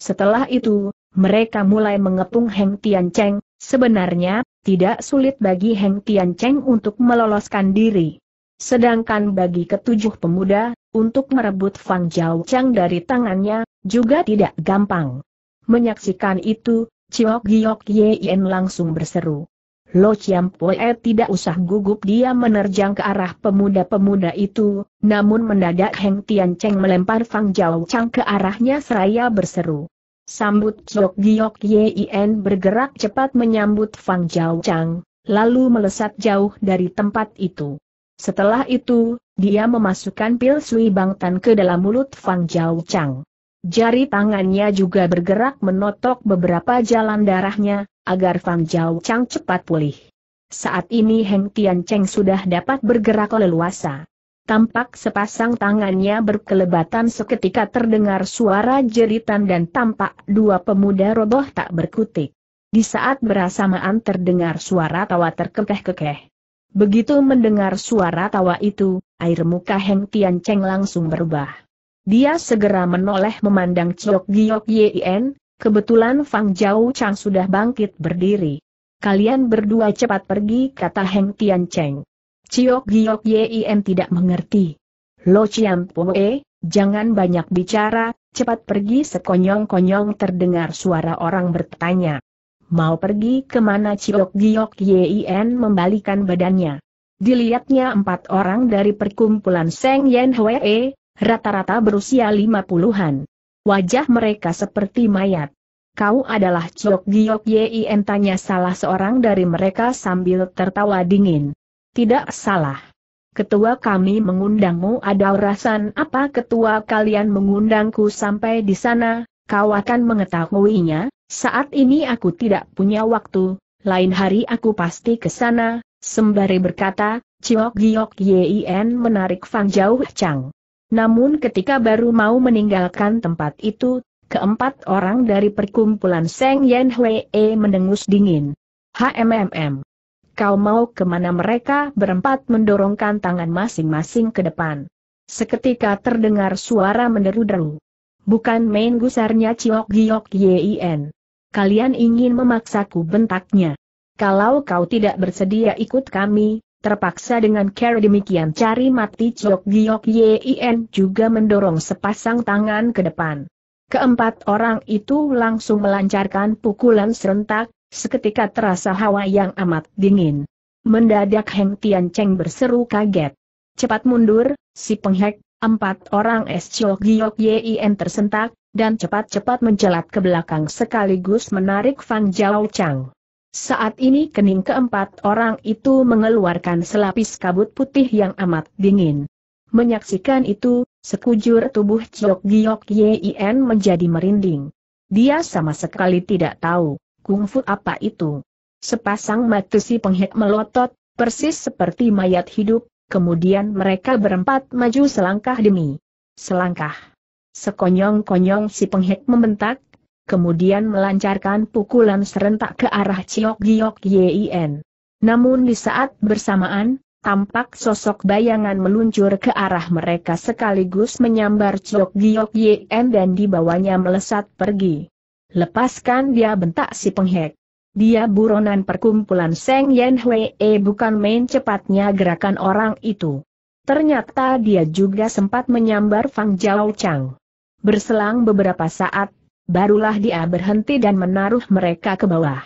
Setelah itu, mereka mulai mengepung Heng Tian Cheng. sebenarnya, tidak sulit bagi Heng Tian Cheng untuk meloloskan diri. Sedangkan bagi ketujuh pemuda, untuk merebut Fang Jiao Chang dari tangannya, juga tidak gampang. Menyaksikan itu, Chiok Giok Yen langsung berseru. Lo Chiam Pue tidak usah gugup dia menerjang ke arah pemuda-pemuda itu, namun mendadak Heng Tian Cheng melempar Fang Jiao Chang ke arahnya seraya berseru. Sambut Jok Giok Yin bergerak cepat menyambut Fang Jiao Chang, lalu melesat jauh dari tempat itu. Setelah itu, dia memasukkan pil Sui Tan ke dalam mulut Fang Jiao Chang. Jari tangannya juga bergerak menotok beberapa jalan darahnya, agar Fang Jiao Chang cepat pulih. Saat ini Heng Tian Cheng sudah dapat bergerak leluasa. Tampak sepasang tangannya berkelebatan seketika terdengar suara jeritan dan tampak dua pemuda roboh tak berkutik. Di saat bersamaan terdengar suara tawa terkekeh-kekeh. Begitu mendengar suara tawa itu, air muka Heng Tian Cheng langsung berubah. Dia segera menoleh memandang Chok Giok Yien, Kebetulan Fang Jiao Chang sudah bangkit berdiri. Kalian berdua cepat pergi kata Heng Tian Cheng. Ciok Giok Yim tidak mengerti. Lo Chiam Poe, jangan banyak bicara, cepat pergi sekonyong-konyong terdengar suara orang bertanya. Mau pergi kemana Ciok Giok Yim membalikan badannya. Dilihatnya empat orang dari perkumpulan Seng Yen Hwee, rata-rata berusia lima puluhan. Wajah mereka seperti mayat. Kau adalah Chok Giok Yin tanya salah seorang dari mereka sambil tertawa dingin. Tidak salah. Ketua kami mengundangmu ada urasan apa ketua kalian mengundangku sampai di sana, kau akan mengetahuinya, saat ini aku tidak punya waktu, lain hari aku pasti ke sana, sembari berkata, Chok Giok Yin menarik Fang Jauh Chang. Namun ketika baru mau meninggalkan tempat itu, keempat orang dari perkumpulan Seng Yen E mendengus dingin. HMMM. Kau mau kemana mereka berempat mendorongkan tangan masing-masing ke depan. Seketika terdengar suara menderu-deru. Bukan main gusarnya Ciok Giok Yien. Kalian ingin memaksaku bentaknya. Kalau kau tidak bersedia ikut kami, Terpaksa dengan cara demikian cari mati Chok Giok Yin juga mendorong sepasang tangan ke depan. Keempat orang itu langsung melancarkan pukulan serentak, seketika terasa hawa yang amat dingin. Mendadak Heng Tian Cheng berseru kaget. Cepat mundur, si penghek, empat orang es Chok Giok Yin tersentak, dan cepat-cepat menjelat ke belakang sekaligus menarik Fan Jiao Chang. Saat ini kening keempat orang itu mengeluarkan selapis kabut putih yang amat dingin. Menyaksikan itu, sekujur tubuh Chiok Giok Yien menjadi merinding. Dia sama sekali tidak tahu, kungfu apa itu. Sepasang mata si penghek melotot, persis seperti mayat hidup, kemudian mereka berempat maju selangkah demi selangkah. Sekonyong-konyong si penghek membentak, kemudian melancarkan pukulan serentak ke arah Ciok Giok Yien. Namun di saat bersamaan, tampak sosok bayangan meluncur ke arah mereka sekaligus menyambar Ciok Giok Yien dan dibawanya melesat pergi. Lepaskan dia bentak si penghek. Dia buronan perkumpulan Seng Yen Hwee eh, bukan main cepatnya gerakan orang itu. Ternyata dia juga sempat menyambar Fang Jiao Chang. Berselang beberapa saat, barulah dia berhenti dan menaruh mereka ke bawah.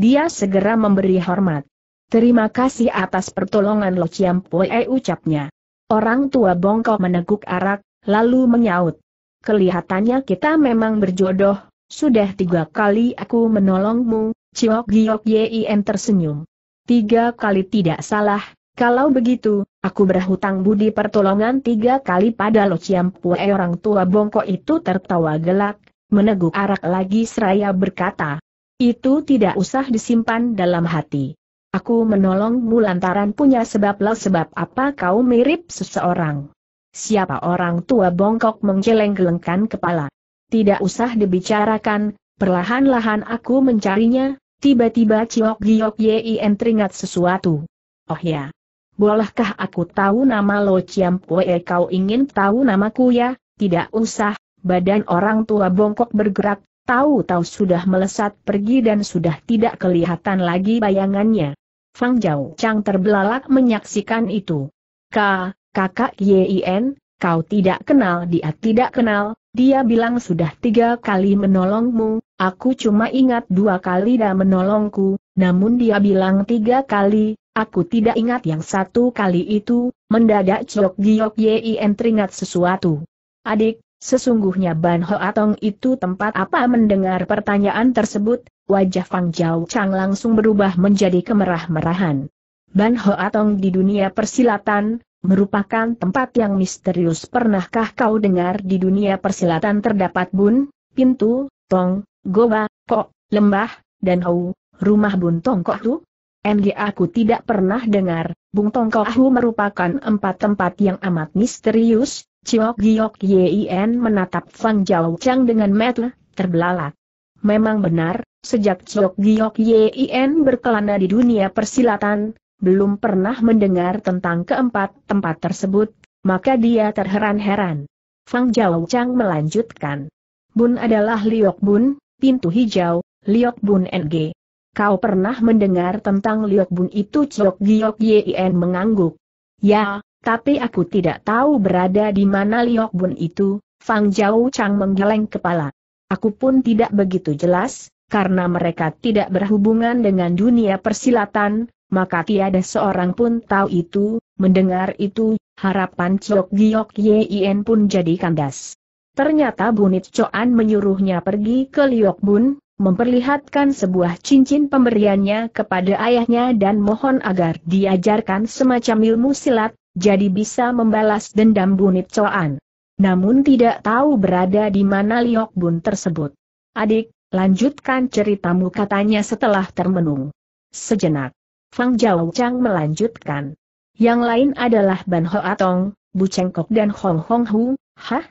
Dia segera memberi hormat. Terima kasih atas pertolongan Lo Pue ucapnya. Orang tua bongkok meneguk arak, lalu menyaut. Kelihatannya kita memang berjodoh, sudah tiga kali aku menolongmu, Ciok Giok Yien tersenyum. Tiga kali tidak salah, kalau begitu, aku berhutang budi pertolongan tiga kali pada Lo Pue orang tua bongkok itu tertawa gelak, meneguk arak lagi seraya berkata, itu tidak usah disimpan dalam hati. Aku menolongmu lantaran punya sebab lah sebab apa kau mirip seseorang. Siapa orang tua bongkok menggeleng-gelengkan kepala. Tidak usah dibicarakan, perlahan-lahan aku mencarinya, tiba-tiba Ciok Giok Yien teringat sesuatu. Oh ya. Bolehkah aku tahu nama Lo Ciam Pue kau ingin tahu namaku ya, tidak usah, Badan orang tua bongkok bergerak, tahu-tahu sudah melesat pergi dan sudah tidak kelihatan lagi bayangannya. Fang Jau Chang terbelalak menyaksikan itu. Ka, kakak Yin, kau tidak kenal dia tidak kenal, dia bilang sudah tiga kali menolongmu, aku cuma ingat dua kali dia menolongku, namun dia bilang tiga kali, aku tidak ingat yang satu kali itu, mendadak Chok Giok Yin teringat sesuatu. Adik, Sesungguhnya Ban Hoatong itu tempat apa mendengar pertanyaan tersebut, wajah Fang Jiao Chang langsung berubah menjadi kemerah-merahan. Ban Hoatong di dunia persilatan, merupakan tempat yang misterius. Pernahkah kau dengar di dunia persilatan terdapat bun, pintu, tong, goba, kok, lembah, dan hou rumah bun tong kok hu? aku tidak pernah dengar, Bung Tongkohu merupakan empat tempat yang amat misterius, Ciok Giok Yin menatap Fang Jiao Chang dengan mata terbelalak. Memang benar, sejak Ciok Giok Yin berkelana di dunia persilatan, belum pernah mendengar tentang keempat tempat tersebut, maka dia terheran-heran. Fang Jiao Chang melanjutkan. Bun adalah Liok Bun, pintu hijau, Liok Bun NG. Kau pernah mendengar tentang Liok Bun itu Ciok Giok Yin mengangguk. Ya, tapi aku tidak tahu berada di mana Liok Bun itu, Fang Jau Chang menggeleng kepala. Aku pun tidak begitu jelas, karena mereka tidak berhubungan dengan dunia persilatan, maka tiada seorang pun tahu itu, mendengar itu, harapan Chok Giok Yien pun jadi kandas. Ternyata Bunit Choan menyuruhnya pergi ke Liok Bun, memperlihatkan sebuah cincin pemberiannya kepada ayahnya dan mohon agar diajarkan semacam ilmu silat, jadi bisa membalas dendam Bunit Coan. Namun tidak tahu berada di mana Liok Bun tersebut. Adik, lanjutkan ceritamu katanya setelah termenung. Sejenak. Fang Jiao Chang melanjutkan. Yang lain adalah Ban Ho Atong, Bu Cengkok dan Hong Hong Hu, hah?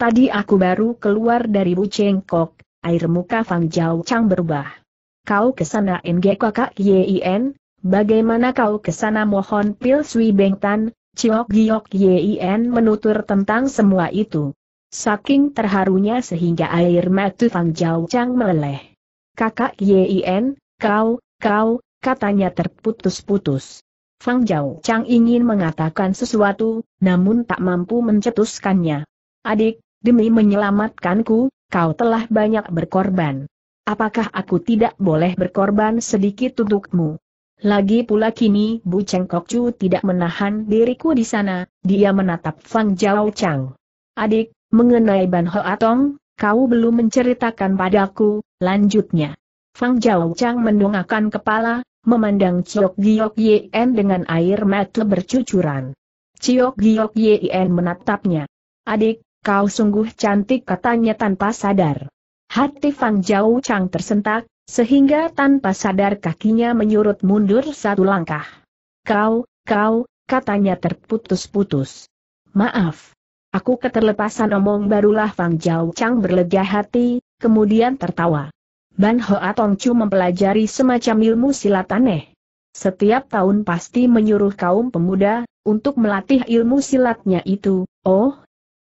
Tadi aku baru keluar dari Bu Cengkok, air muka Fang Jiao Chang berubah. Kau kesana NG kakak YIN, bagaimana kau kesana mohon pil Sui Bengtan, Chiok Giok Yin menutur tentang semua itu. Saking terharunya sehingga air mata Fang Jiao Chang meleleh. Kakak Yin, kau, kau, katanya terputus-putus. Fang Jiao Chang ingin mengatakan sesuatu, namun tak mampu mencetuskannya. Adik, demi menyelamatkanku, kau telah banyak berkorban. Apakah aku tidak boleh berkorban sedikit untukmu? Lagi pula kini Bu Cheng Kok Chu tidak menahan diriku di sana, dia menatap Fang Jiao Chang. Adik, mengenai Ban Ho Atong, kau belum menceritakan padaku, lanjutnya. Fang Jiao Chang mendongakkan kepala, memandang Chiok Giok Yen dengan air mata bercucuran. Chiok Giok Yen menatapnya. Adik, kau sungguh cantik katanya tanpa sadar. Hati Fang Jiao Chang tersentak, sehingga tanpa sadar kakinya menyurut mundur satu langkah. Kau, kau, katanya terputus-putus. Maaf. Aku keterlepasan omong barulah Fang Jiao Chang berlega hati, kemudian tertawa. Ban Hoa Tong Chu mempelajari semacam ilmu silat aneh. Setiap tahun pasti menyuruh kaum pemuda, untuk melatih ilmu silatnya itu, oh?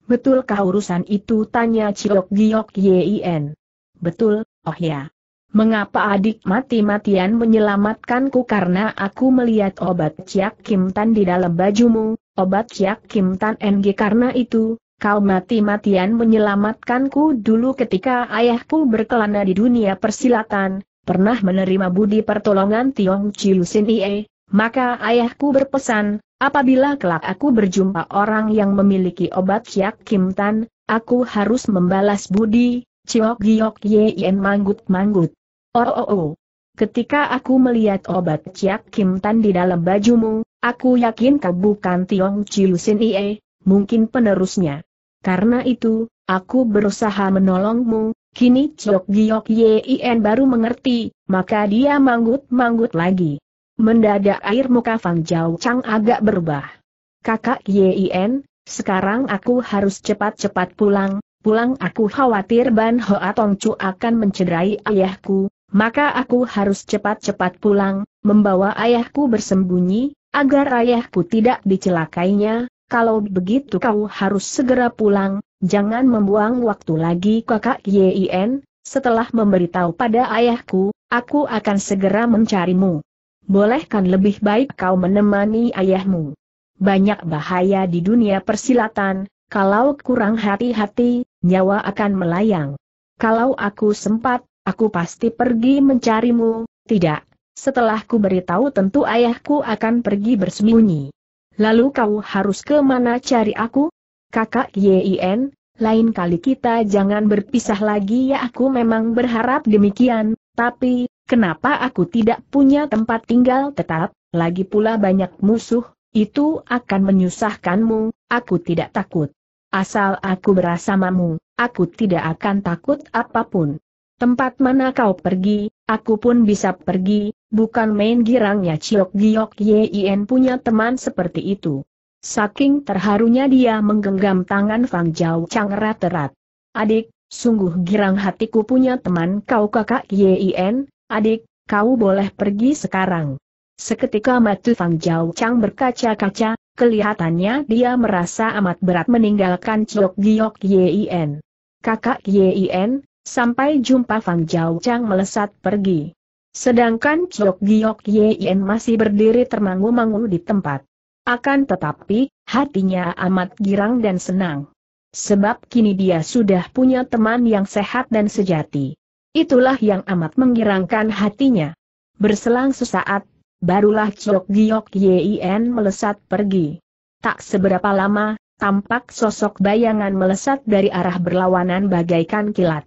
Betulkah urusan itu tanya Ciok Giok Yien? Betul, oh ya. Mengapa adik mati-matian menyelamatkanku karena aku melihat obat Ciak Kim Tan di dalam bajumu, obat Ciak Kim Tan NG karena itu, kau mati-matian menyelamatkanku dulu ketika ayahku berkelana di dunia persilatan, pernah menerima budi pertolongan Tiong Sin Ie, maka ayahku berpesan, apabila kelak aku berjumpa orang yang memiliki obat Ciak Kim Tan, aku harus membalas budi, Ciok Giok Yeen manggut-manggut. Oh oh oh. Ketika aku melihat obat Ciak Kim Tan di dalam bajumu, aku yakin kau bukan Tiong Sin Ie, mungkin penerusnya. Karena itu, aku berusaha menolongmu, kini Ciok Giok Yeen baru mengerti, maka dia manggut-manggut lagi. Mendadak air muka Fang Jau Chang agak berubah. Kakak Yeen, sekarang aku harus cepat-cepat pulang, pulang aku khawatir Ban Hoa akan mencederai ayahku, maka aku harus cepat-cepat pulang, membawa ayahku bersembunyi, agar ayahku tidak dicelakainya, kalau begitu kau harus segera pulang, jangan membuang waktu lagi kakak Yin, setelah memberitahu pada ayahku, aku akan segera mencarimu. Bolehkan lebih baik kau menemani ayahmu. Banyak bahaya di dunia persilatan, kalau kurang hati-hati, nyawa akan melayang. Kalau aku sempat, aku pasti pergi mencarimu, tidak, setelah ku beritahu tentu ayahku akan pergi bersembunyi. Lalu kau harus kemana cari aku? Kakak Yin, lain kali kita jangan berpisah lagi ya aku memang berharap demikian, tapi, kenapa aku tidak punya tempat tinggal tetap, lagi pula banyak musuh, itu akan menyusahkanmu, aku tidak takut. Asal aku berasamamu, aku tidak akan takut apapun. Tempat mana kau pergi, aku pun bisa pergi, bukan main girangnya Ciok Giok Yin punya teman seperti itu. Saking terharunya dia menggenggam tangan Fang Jau Chang rat rat Adik, sungguh girang hatiku punya teman kau kakak Yin, adik, kau boleh pergi sekarang. Seketika mata Fang Jau Chang berkaca-kaca, Kelihatannya dia merasa amat berat meninggalkan Chok Giok Yien. Kakak Yien, sampai jumpa Fang Jiao Chang melesat pergi. Sedangkan Chok Giok Yien masih berdiri termangu-mangu di tempat. Akan tetapi, hatinya amat girang dan senang. Sebab kini dia sudah punya teman yang sehat dan sejati. Itulah yang amat menggirangkan hatinya. Berselang sesaat, barulah Chok Giok Yin melesat pergi. Tak seberapa lama, tampak sosok bayangan melesat dari arah berlawanan bagaikan kilat.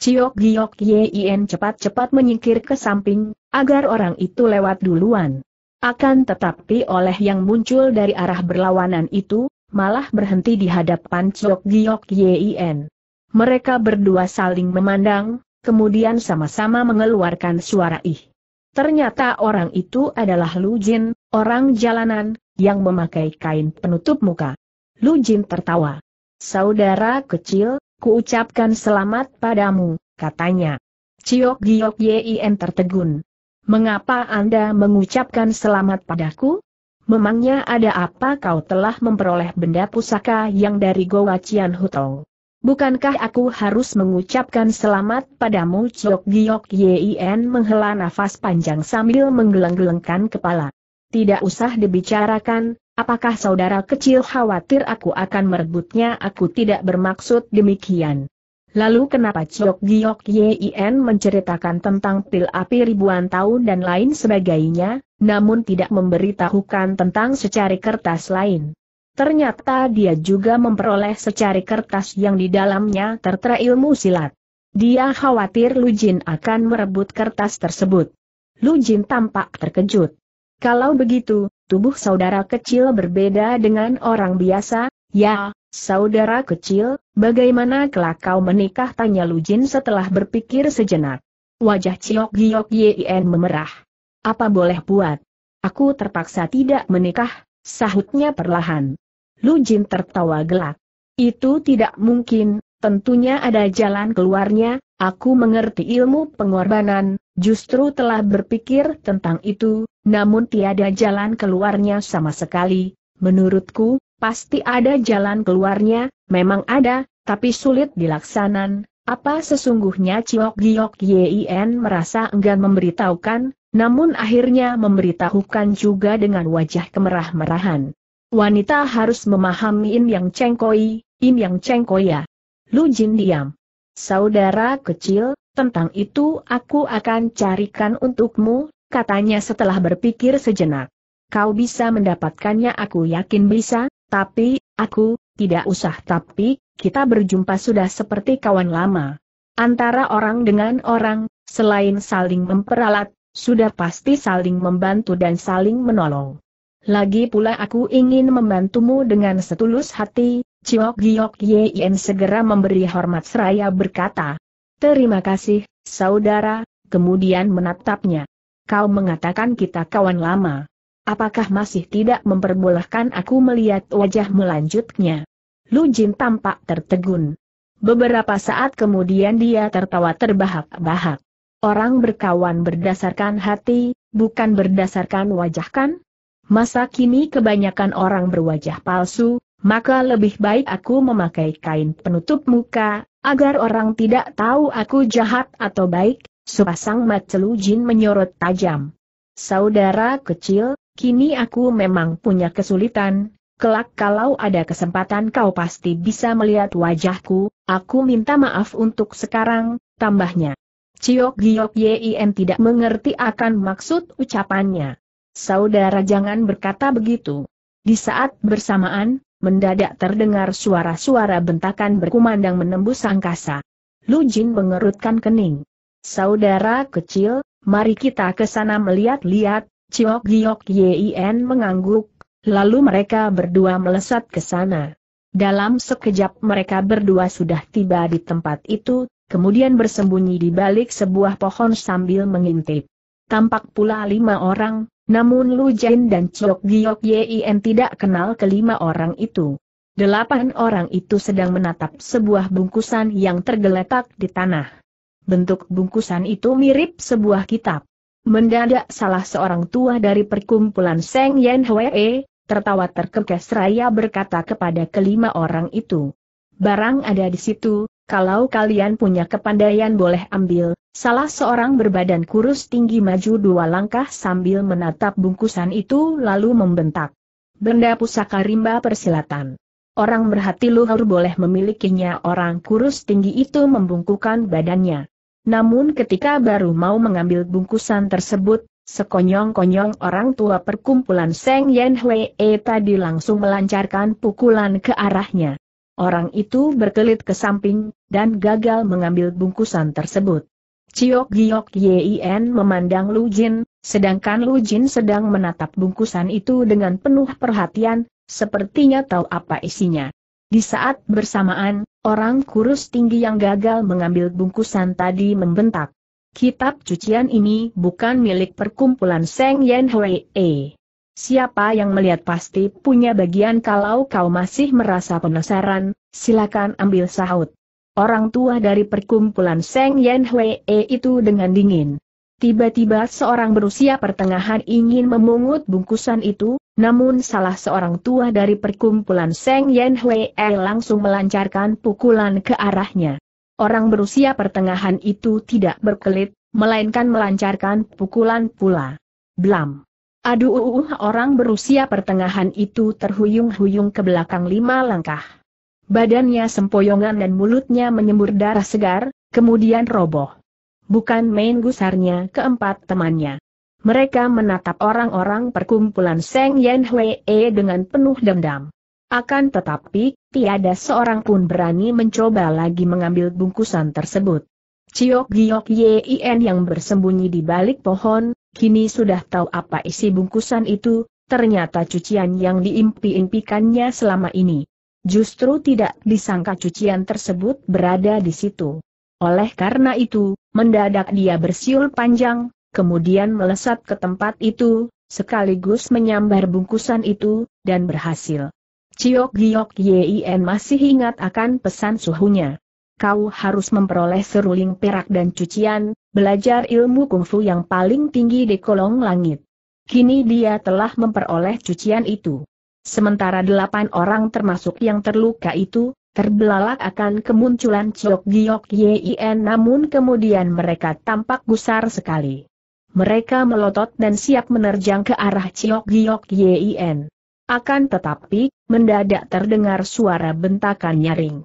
Ciok Giok Yin cepat-cepat menyingkir ke samping, agar orang itu lewat duluan. Akan tetapi oleh yang muncul dari arah berlawanan itu, malah berhenti di hadapan Ciok Giok Yin. Mereka berdua saling memandang, kemudian sama-sama mengeluarkan suara ih. Ternyata orang itu adalah Lu Jin, orang jalanan, yang memakai kain penutup muka. Lu Jin tertawa. Saudara kecil, kuucapkan selamat padamu, katanya. Ciok Giok Yin tertegun. Mengapa Anda mengucapkan selamat padaku? Memangnya ada apa kau telah memperoleh benda pusaka yang dari Goa Cian Hutong? Bukankah aku harus mengucapkan selamat padamu Chok Giyok Yin menghela nafas panjang sambil menggeleng-gelengkan kepala. Tidak usah dibicarakan, apakah saudara kecil khawatir aku akan merebutnya aku tidak bermaksud demikian. Lalu kenapa Chok Giyok Yin menceritakan tentang pil api ribuan tahun dan lain sebagainya, namun tidak memberitahukan tentang secari kertas lain. Ternyata dia juga memperoleh secari kertas yang di dalamnya tertera ilmu silat. Dia khawatir Lu Jin akan merebut kertas tersebut. Lu Jin tampak terkejut. Kalau begitu, tubuh saudara kecil berbeda dengan orang biasa, ya, saudara kecil, bagaimana kelak kau menikah tanya Lu Jin setelah berpikir sejenak. Wajah Ciok Giok Yien memerah. Apa boleh buat? Aku terpaksa tidak menikah, sahutnya perlahan. Lu Jin tertawa gelak. Itu tidak mungkin, tentunya ada jalan keluarnya, aku mengerti ilmu pengorbanan, justru telah berpikir tentang itu, namun tiada jalan keluarnya sama sekali. Menurutku, pasti ada jalan keluarnya, memang ada, tapi sulit dilaksanakan. Apa sesungguhnya Ciok Giok Yin merasa enggan memberitahukan, namun akhirnya memberitahukan juga dengan wajah kemerah-merahan. Wanita harus memahami Im Yang Cengkoi, Im Yang Cengkoya. Lu Jin diam. Saudara kecil, tentang itu aku akan carikan untukmu, katanya setelah berpikir sejenak. Kau bisa mendapatkannya aku yakin bisa, tapi, aku, tidak usah tapi, kita berjumpa sudah seperti kawan lama. Antara orang dengan orang, selain saling memperalat, sudah pasti saling membantu dan saling menolong. Lagi pula aku ingin membantumu dengan setulus hati, Ciok Giok Yen segera memberi hormat seraya berkata. Terima kasih, saudara, kemudian menatapnya. Kau mengatakan kita kawan lama. Apakah masih tidak memperbolehkan aku melihat wajah melanjutnya? Lu Jin tampak tertegun. Beberapa saat kemudian dia tertawa terbahak-bahak. Orang berkawan berdasarkan hati, bukan berdasarkan wajah kan? Masa kini kebanyakan orang berwajah palsu, maka lebih baik aku memakai kain penutup muka, agar orang tidak tahu aku jahat atau baik, sepasang macelu jin menyorot tajam. Saudara kecil, kini aku memang punya kesulitan, kelak kalau ada kesempatan kau pasti bisa melihat wajahku, aku minta maaf untuk sekarang, tambahnya. Ciok Giok Yin tidak mengerti akan maksud ucapannya. Saudara jangan berkata begitu. Di saat bersamaan, mendadak terdengar suara-suara bentakan berkumandang menembus angkasa. Lu Jin mengerutkan kening. Saudara kecil, mari kita ke sana melihat-lihat, Ciok Giok Yien mengangguk, lalu mereka berdua melesat ke sana. Dalam sekejap mereka berdua sudah tiba di tempat itu, kemudian bersembunyi di balik sebuah pohon sambil mengintip. Tampak pula lima orang, namun Lu Jin dan Chok Giok Yin tidak kenal kelima orang itu. Delapan orang itu sedang menatap sebuah bungkusan yang tergeletak di tanah. Bentuk bungkusan itu mirip sebuah kitab. Mendadak salah seorang tua dari perkumpulan Seng Yen Hwee, tertawa terkekes raya berkata kepada kelima orang itu. Barang ada di situ, kalau kalian punya kepandaian boleh ambil, salah seorang berbadan kurus tinggi maju dua langkah sambil menatap bungkusan itu lalu membentak. Benda pusaka rimba persilatan. Orang berhati luhur boleh memilikinya orang kurus tinggi itu membungkukan badannya. Namun ketika baru mau mengambil bungkusan tersebut, sekonyong-konyong orang tua perkumpulan Seng Yen Hwee tadi langsung melancarkan pukulan ke arahnya. Orang itu berkelit ke samping, dan gagal mengambil bungkusan tersebut. Ciok Giok Yin memandang Lu Jin, sedangkan Lu Jin sedang menatap bungkusan itu dengan penuh perhatian, sepertinya tahu apa isinya. Di saat bersamaan, orang kurus tinggi yang gagal mengambil bungkusan tadi membentak. Kitab cucian ini bukan milik perkumpulan Seng Yen Hwee. Siapa yang melihat pasti punya bagian kalau kau masih merasa penasaran, silakan ambil sahut. Orang tua dari perkumpulan Seng Yen Hwee itu dengan dingin. Tiba-tiba seorang berusia pertengahan ingin memungut bungkusan itu, namun salah seorang tua dari perkumpulan Seng Yen Hwee langsung melancarkan pukulan ke arahnya. Orang berusia pertengahan itu tidak berkelit, melainkan melancarkan pukulan pula. Blam! Aduh, orang berusia pertengahan itu terhuyung-huyung ke belakang lima langkah. Badannya sempoyongan dan mulutnya menyembur darah segar, kemudian roboh. Bukan main gusarnya keempat temannya. Mereka menatap orang-orang perkumpulan Seng Yan Hwee dengan penuh dendam. Akan tetapi, tiada seorang pun berani mencoba lagi mengambil bungkusan tersebut. Ciok Giok Yin yang bersembunyi di balik pohon, Kini sudah tahu apa isi bungkusan itu, ternyata cucian yang diimpi-impikannya selama ini. Justru tidak disangka cucian tersebut berada di situ. Oleh karena itu, mendadak dia bersiul panjang, kemudian melesat ke tempat itu, sekaligus menyambar bungkusan itu, dan berhasil. Ciok Giok Yien masih ingat akan pesan suhunya kau harus memperoleh seruling perak dan cucian, belajar ilmu kungfu yang paling tinggi di kolong langit. Kini dia telah memperoleh cucian itu. Sementara delapan orang termasuk yang terluka itu, terbelalak akan kemunculan Ciok Giok Yien, namun kemudian mereka tampak gusar sekali. Mereka melotot dan siap menerjang ke arah Ciok Giok Yien. Akan tetapi, mendadak terdengar suara bentakan nyaring.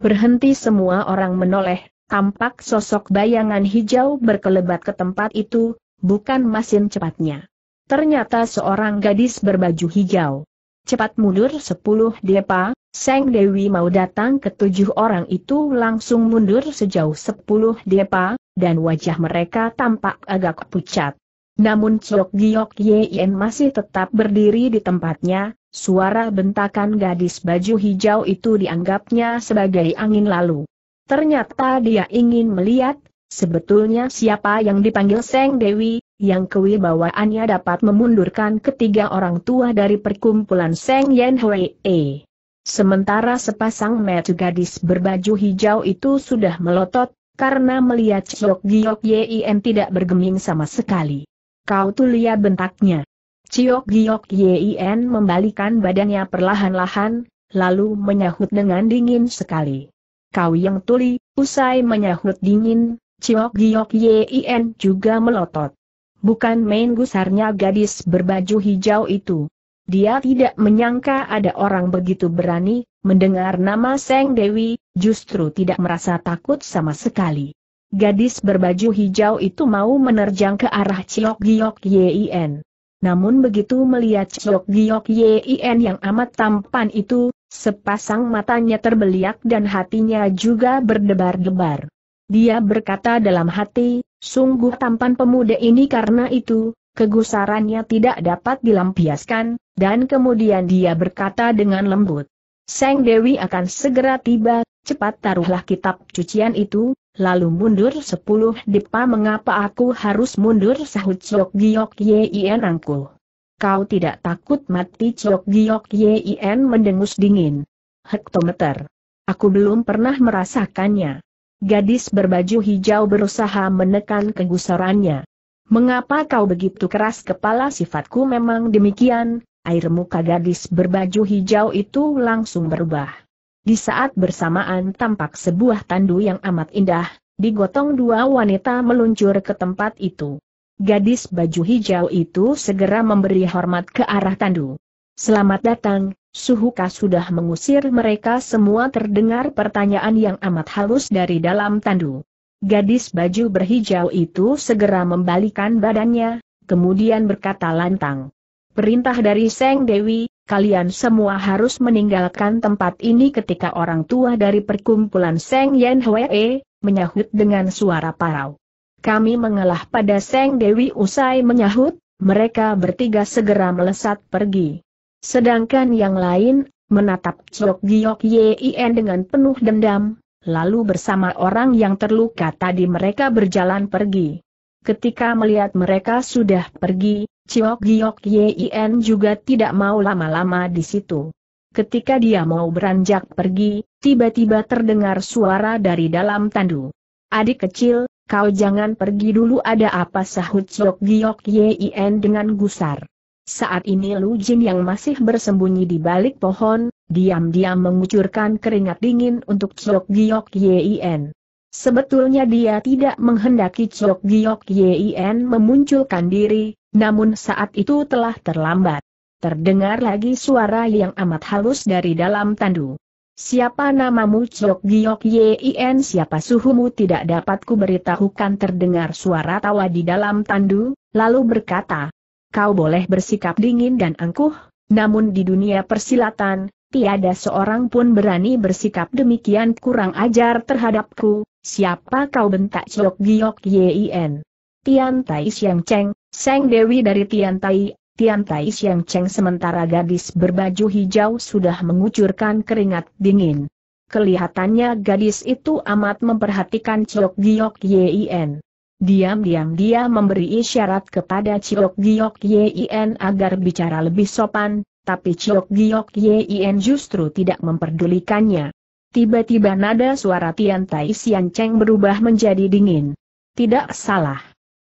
Berhenti semua orang menoleh, tampak sosok bayangan hijau berkelebat ke tempat itu, bukan mesin cepatnya. Ternyata seorang gadis berbaju hijau. Cepat mundur sepuluh depa, Seng Dewi mau datang ke tujuh orang itu langsung mundur sejauh sepuluh depa, dan wajah mereka tampak agak pucat. Namun Chok Giok Yen masih tetap berdiri di tempatnya, suara bentakan gadis baju hijau itu dianggapnya sebagai angin lalu. Ternyata dia ingin melihat, sebetulnya siapa yang dipanggil Seng Dewi, yang kewibawaannya dapat memundurkan ketiga orang tua dari perkumpulan Seng Yen Hui E. Sementara sepasang metu gadis berbaju hijau itu sudah melotot, karena melihat Chok Giok Yen tidak bergeming sama sekali. Kau tulia bentaknya. Ciok Giok Yin membalikan badannya perlahan-lahan, lalu menyahut dengan dingin sekali. Kau yang tuli, usai menyahut dingin, Ciok Giok Yin juga melotot. Bukan main gusarnya gadis berbaju hijau itu. Dia tidak menyangka ada orang begitu berani, mendengar nama Seng Dewi, justru tidak merasa takut sama sekali gadis berbaju hijau itu mau menerjang ke arah Ciok Giok Yien. Namun begitu melihat Ciok Giok Yien yang amat tampan itu, sepasang matanya terbeliak dan hatinya juga berdebar-debar. Dia berkata dalam hati, sungguh tampan pemuda ini karena itu, kegusarannya tidak dapat dilampiaskan, dan kemudian dia berkata dengan lembut. Seng Dewi akan segera tiba, cepat taruhlah kitab cucian itu, lalu mundur sepuluh dipa mengapa aku harus mundur sahut Chok Giok Yien angku. Kau tidak takut mati Chok Giok Yien mendengus dingin. Hektometer. Aku belum pernah merasakannya. Gadis berbaju hijau berusaha menekan kegusarannya. Mengapa kau begitu keras kepala sifatku memang demikian, air muka gadis berbaju hijau itu langsung berubah. Di saat bersamaan tampak sebuah tandu yang amat indah, digotong dua wanita meluncur ke tempat itu. Gadis baju hijau itu segera memberi hormat ke arah tandu. Selamat datang, Suhuka sudah mengusir mereka semua terdengar pertanyaan yang amat halus dari dalam tandu. Gadis baju berhijau itu segera membalikan badannya, kemudian berkata lantang. Perintah dari Seng Dewi, kalian semua harus meninggalkan tempat ini ketika orang tua dari perkumpulan Seng Yen Hwee, menyahut dengan suara parau. Kami mengalah pada Seng Dewi usai menyahut, mereka bertiga segera melesat pergi. Sedangkan yang lain, menatap Chok Giok Yin dengan penuh dendam, lalu bersama orang yang terluka tadi mereka berjalan pergi. Ketika melihat mereka sudah pergi, Chiok Giok Yin juga tidak mau lama-lama di situ. Ketika dia mau beranjak pergi, tiba-tiba terdengar suara dari dalam tandu. Adik kecil, kau jangan pergi dulu ada apa sahut Chiok Giok Yin dengan gusar. Saat ini Lu Jin yang masih bersembunyi di balik pohon, diam-diam mengucurkan keringat dingin untuk Chiok Giok Yin. Sebetulnya dia tidak menghendaki Chiok Giok Yin memunculkan diri, namun saat itu telah terlambat. Terdengar lagi suara yang amat halus dari dalam tandu. Siapa namamu Chok Giok Yin siapa suhumu tidak dapat kuberitahukan terdengar suara tawa di dalam tandu, lalu berkata, kau boleh bersikap dingin dan angkuh, namun di dunia persilatan, tiada seorang pun berani bersikap demikian kurang ajar terhadapku, siapa kau bentak Chok Giok Yin. Tian Tai Siang Cheng, Seng Dewi dari Tian Tai, Tian Tiantai Siang Cheng sementara gadis berbaju hijau sudah mengucurkan keringat dingin. Kelihatannya gadis itu amat memperhatikan Ciok Giok Yin. Diam-diam dia memberi isyarat kepada Ciok Giok Yin agar bicara lebih sopan, tapi Ciok Giok Yin justru tidak memperdulikannya. Tiba-tiba nada suara Tian Tiantai Siang Cheng berubah menjadi dingin. Tidak salah.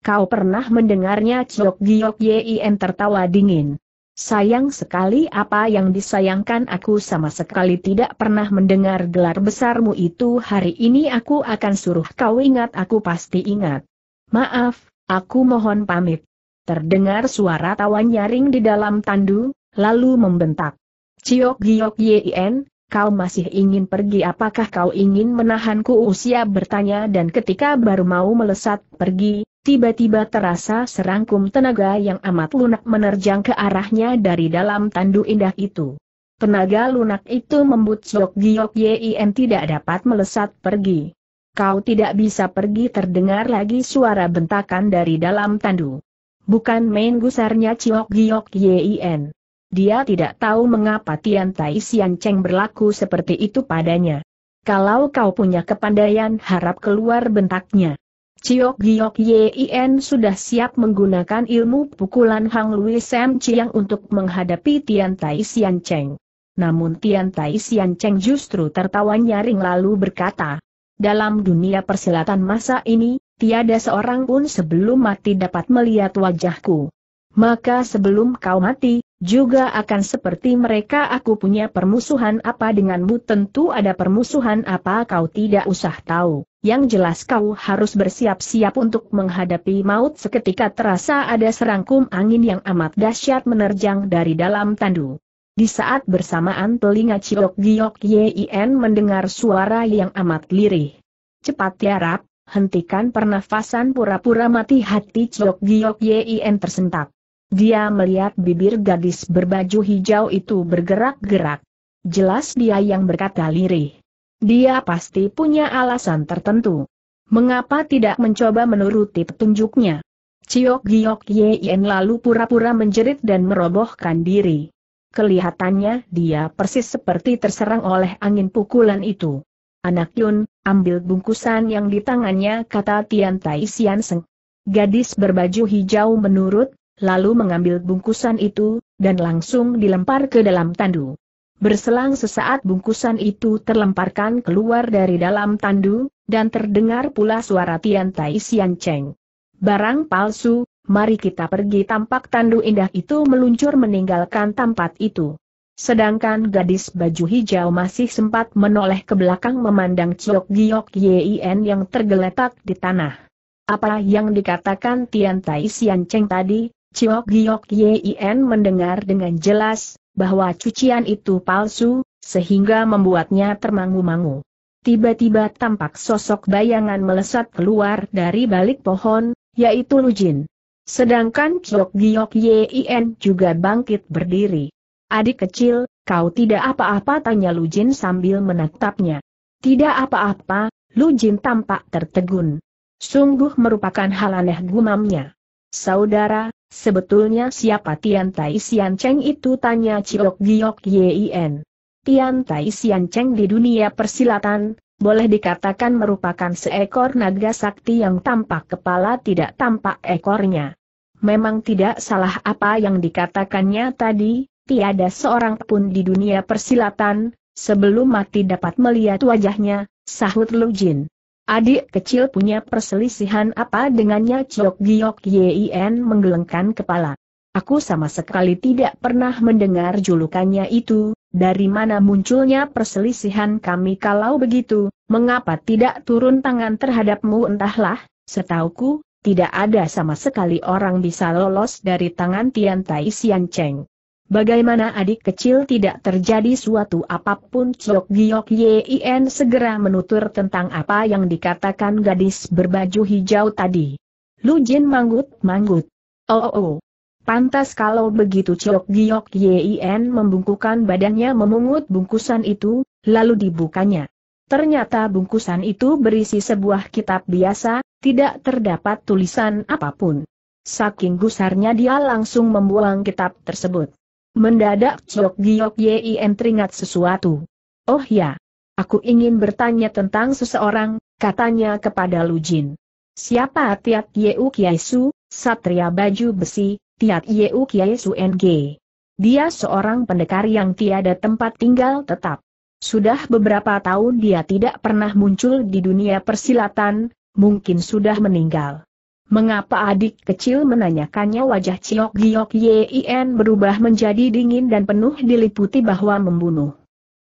Kau pernah mendengarnya Ciok Giok Yin tertawa dingin. Sayang sekali apa yang disayangkan aku sama sekali tidak pernah mendengar gelar besarmu itu hari ini aku akan suruh kau ingat aku pasti ingat. Maaf, aku mohon pamit. Terdengar suara tawa nyaring di dalam tandu, lalu membentak. Ciok Giok Yin, kau masih ingin pergi apakah kau ingin menahanku usia bertanya dan ketika baru mau melesat pergi, Tiba-tiba terasa serangkum tenaga yang amat lunak menerjang ke arahnya dari dalam tandu indah itu. Tenaga lunak itu membuat Sok Giok Yien tidak dapat melesat pergi. Kau tidak bisa pergi terdengar lagi suara bentakan dari dalam tandu. Bukan main gusarnya Ciok Giok Yien. Dia tidak tahu mengapa Tian Tai Sian Cheng berlaku seperti itu padanya. Kalau kau punya kepandaian harap keluar bentaknya. Chiok Giok Yin sudah siap menggunakan ilmu pukulan Hang Lui Sam Chiang untuk menghadapi Tian Tai Sian Cheng. Namun Tian Tai Sian Cheng justru tertawa nyaring lalu berkata, dalam dunia persilatan masa ini, tiada seorang pun sebelum mati dapat melihat wajahku. Maka sebelum kau mati, juga akan seperti mereka aku punya permusuhan apa denganmu tentu ada permusuhan apa kau tidak usah tahu yang jelas kau harus bersiap-siap untuk menghadapi maut seketika terasa ada serangkum angin yang amat dahsyat menerjang dari dalam tandu. Di saat bersamaan telinga Ciok Giok Yin mendengar suara yang amat lirih. Cepat tiarap, hentikan pernafasan pura-pura mati hati Ciok Giok Yin tersentak. Dia melihat bibir gadis berbaju hijau itu bergerak-gerak. Jelas dia yang berkata lirih. Dia pasti punya alasan tertentu. Mengapa tidak mencoba menuruti petunjuknya? Ciok Giok Yen lalu pura-pura menjerit dan merobohkan diri. Kelihatannya dia persis seperti terserang oleh angin pukulan itu. Anak Yun, ambil bungkusan yang di tangannya kata Tian Tai Sian Seng. Gadis berbaju hijau menurut, lalu mengambil bungkusan itu, dan langsung dilempar ke dalam tandu. Berselang sesaat bungkusan itu terlemparkan keluar dari dalam tandu, dan terdengar pula suara Tian Tai Sian Cheng. Barang palsu, mari kita pergi tampak tandu indah itu meluncur meninggalkan tempat itu. Sedangkan gadis baju hijau masih sempat menoleh ke belakang memandang Ciok Giok Yin yang tergeletak di tanah. Apa yang dikatakan Tian Tai Sian Cheng tadi, Ciok Giok Yin mendengar dengan jelas, bahwa cucian itu palsu, sehingga membuatnya termangu-mangu. Tiba-tiba tampak sosok bayangan melesat keluar dari balik pohon, yaitu Lujin. Sedangkan Chok Giok Yin juga bangkit berdiri. Adik kecil, kau tidak apa-apa tanya Lujin sambil menatapnya. Tidak apa-apa, Lujin tampak tertegun. Sungguh merupakan hal aneh gumamnya. Saudara, Sebetulnya siapa Tian Tai Sian Cheng itu tanya Ciok Giok Yien. Tian Tai Sian Cheng di dunia persilatan, boleh dikatakan merupakan seekor naga sakti yang tampak kepala tidak tampak ekornya. Memang tidak salah apa yang dikatakannya tadi, tiada seorang pun di dunia persilatan, sebelum mati dapat melihat wajahnya, sahut Lu Jin. Adik kecil punya perselisihan apa dengannya Ciok Giok Yin menggelengkan kepala. Aku sama sekali tidak pernah mendengar julukannya itu, dari mana munculnya perselisihan kami kalau begitu, mengapa tidak turun tangan terhadapmu entahlah, setauku, tidak ada sama sekali orang bisa lolos dari tangan Tian Tai Sian Cheng. Bagaimana adik kecil tidak terjadi suatu apapun Chok Giok Yin segera menutur tentang apa yang dikatakan gadis berbaju hijau tadi. Lu Jin manggut-manggut. Oh oh oh. Pantas kalau begitu Chok Giok Yin membungkukan badannya memungut bungkusan itu, lalu dibukanya. Ternyata bungkusan itu berisi sebuah kitab biasa, tidak terdapat tulisan apapun. Saking gusarnya dia langsung membuang kitab tersebut. Mendadak Chok Giok Yim teringat sesuatu. Oh ya, aku ingin bertanya tentang seseorang, katanya kepada Lu Jin. Siapa Tiat Yeu Kiai Su, Satria Baju Besi, Tiat Yeu Kiai Su NG. Dia seorang pendekar yang tiada tempat tinggal tetap. Sudah beberapa tahun dia tidak pernah muncul di dunia persilatan, mungkin sudah meninggal. Mengapa adik kecil menanyakannya wajah Ciok Giok Yin berubah menjadi dingin dan penuh diliputi bahwa membunuh.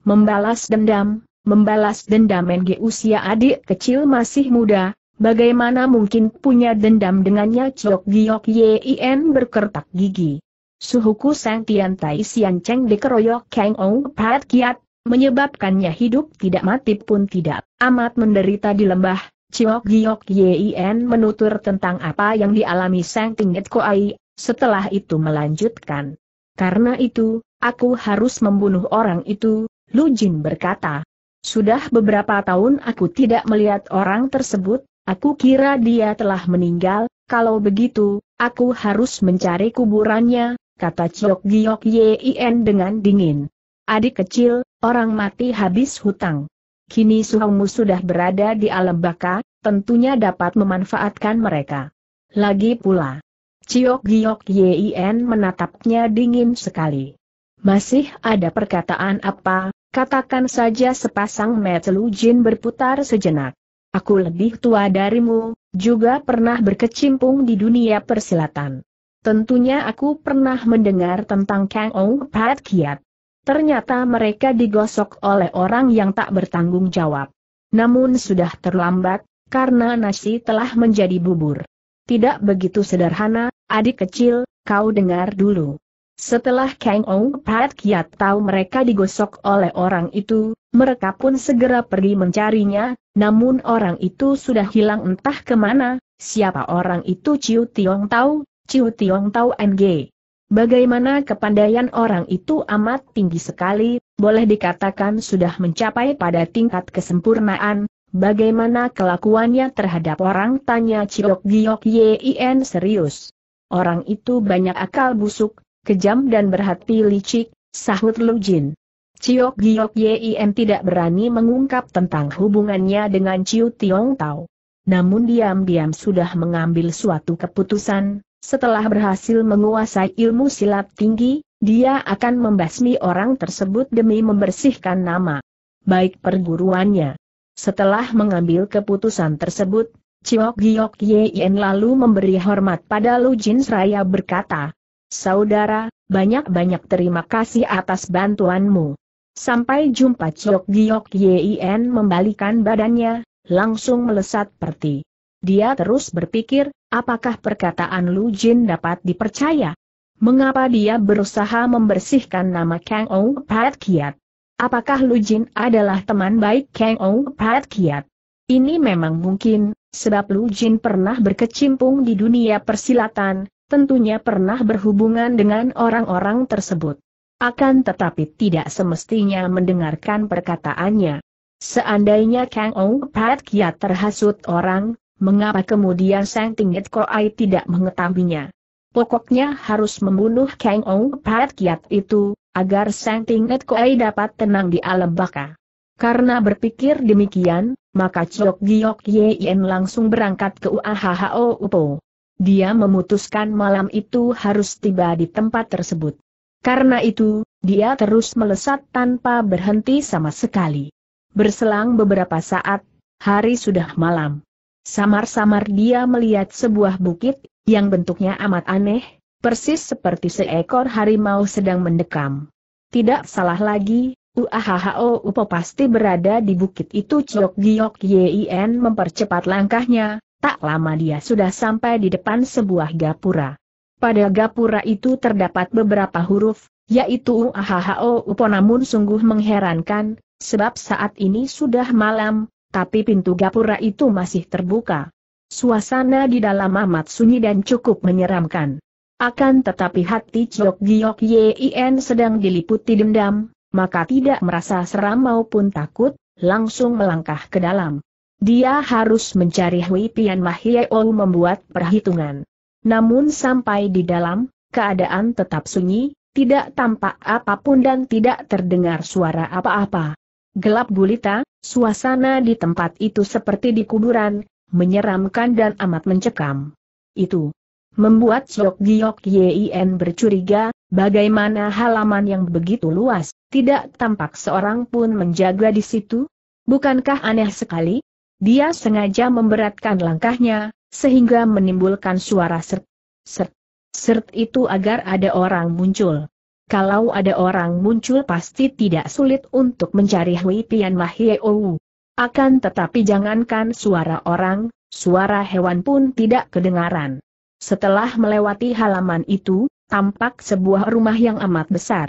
Membalas dendam, membalas dendam NG usia adik kecil masih muda, bagaimana mungkin punya dendam dengannya Ciok Giok Yin berkertak gigi. Suhuku Sang Tian Tai Sian Cheng dikeroyok Kang Ou Pat Kiat, menyebabkannya hidup tidak mati pun tidak amat menderita di lembah, Chiok Giok Yin menutur tentang apa yang dialami Sang Tingit Koai, setelah itu melanjutkan. Karena itu, aku harus membunuh orang itu, Lu Jin berkata. Sudah beberapa tahun aku tidak melihat orang tersebut, aku kira dia telah meninggal, kalau begitu, aku harus mencari kuburannya, kata Chiok Giok Yin dengan dingin. Adik kecil, orang mati habis hutang. Kini suamimu sudah berada di alam baka, tentunya dapat memanfaatkan mereka. Lagi pula, Ciok Giok Yien menatapnya dingin sekali. Masih ada perkataan apa, katakan saja sepasang Metelu Jin berputar sejenak. Aku lebih tua darimu, juga pernah berkecimpung di dunia persilatan. Tentunya aku pernah mendengar tentang Kang Ong Pat Kiat. Ternyata mereka digosok oleh orang yang tak bertanggung jawab. Namun sudah terlambat, karena nasi telah menjadi bubur. Tidak begitu sederhana, adik kecil, kau dengar dulu. Setelah Kang Ong Pat Kiat tahu mereka digosok oleh orang itu, mereka pun segera pergi mencarinya, namun orang itu sudah hilang entah kemana, siapa orang itu Ciu Tiong tahu, Ciu Tiong tahu NG. Bagaimana kepandaian orang itu amat tinggi sekali, boleh dikatakan sudah mencapai pada tingkat kesempurnaan, bagaimana kelakuannya terhadap orang tanya Ciok Giok Yien serius. Orang itu banyak akal busuk, kejam dan berhati licik, sahut Lu Jin. Ciok Giok Yien tidak berani mengungkap tentang hubungannya dengan Ciu Tiong Tao. Namun diam-diam sudah mengambil suatu keputusan, setelah berhasil menguasai ilmu silat tinggi, dia akan membasmi orang tersebut demi membersihkan nama baik perguruannya. Setelah mengambil keputusan tersebut, Chiok Giok Yen lalu memberi hormat pada Lu Jin Seraya berkata, Saudara, banyak-banyak terima kasih atas bantuanmu. Sampai jumpa Chiok Giok Yen membalikan badannya, langsung melesat perti. Dia terus berpikir, apakah perkataan Lu Jin dapat dipercaya? Mengapa dia berusaha membersihkan nama Kang Ou Pat Kiat? Apakah Lu Jin adalah teman baik Kang Ou Pat Kiat? Ini memang mungkin, sebab Lu Jin pernah berkecimpung di dunia persilatan, tentunya pernah berhubungan dengan orang-orang tersebut. Akan tetapi tidak semestinya mendengarkan perkataannya. Seandainya Kang Ou Pat Kiat terhasut orang, mengapa kemudian Sang Tingit Koai tidak mengetahuinya? Pokoknya harus membunuh Kang Ong Pat Kiat itu, agar Sang Tingit Koai dapat tenang di alam baka. Karena berpikir demikian, maka Chok Giok Yen langsung berangkat ke UAHHO Upo. Dia memutuskan malam itu harus tiba di tempat tersebut. Karena itu, dia terus melesat tanpa berhenti sama sekali. Berselang beberapa saat, hari sudah malam. Samar-samar dia melihat sebuah bukit, yang bentuknya amat aneh, persis seperti seekor harimau sedang mendekam. Tidak salah lagi, Uahao Upo pasti berada di bukit itu Ciok Giok Yin mempercepat langkahnya, tak lama dia sudah sampai di depan sebuah gapura. Pada gapura itu terdapat beberapa huruf, yaitu Uahao Upo namun sungguh mengherankan, sebab saat ini sudah malam, tapi pintu gapura itu masih terbuka. Suasana di dalam amat sunyi dan cukup menyeramkan. Akan tetapi hati Chok Giok Yien sedang diliputi dendam, maka tidak merasa seram maupun takut, langsung melangkah ke dalam. Dia harus mencari Hui Pian Mahieo membuat perhitungan. Namun sampai di dalam, keadaan tetap sunyi, tidak tampak apapun dan tidak terdengar suara apa-apa. Gelap gulita, suasana di tempat itu seperti di kuburan, menyeramkan dan amat mencekam. Itu membuat Sok Giok Yin bercuriga, bagaimana halaman yang begitu luas, tidak tampak seorang pun menjaga di situ? Bukankah aneh sekali? Dia sengaja memberatkan langkahnya, sehingga menimbulkan suara serp, serp, serp itu agar ada orang muncul. Kalau ada orang muncul pasti tidak sulit untuk mencari Hui Pian Mahieu. Akan tetapi jangankan suara orang, suara hewan pun tidak kedengaran. Setelah melewati halaman itu, tampak sebuah rumah yang amat besar.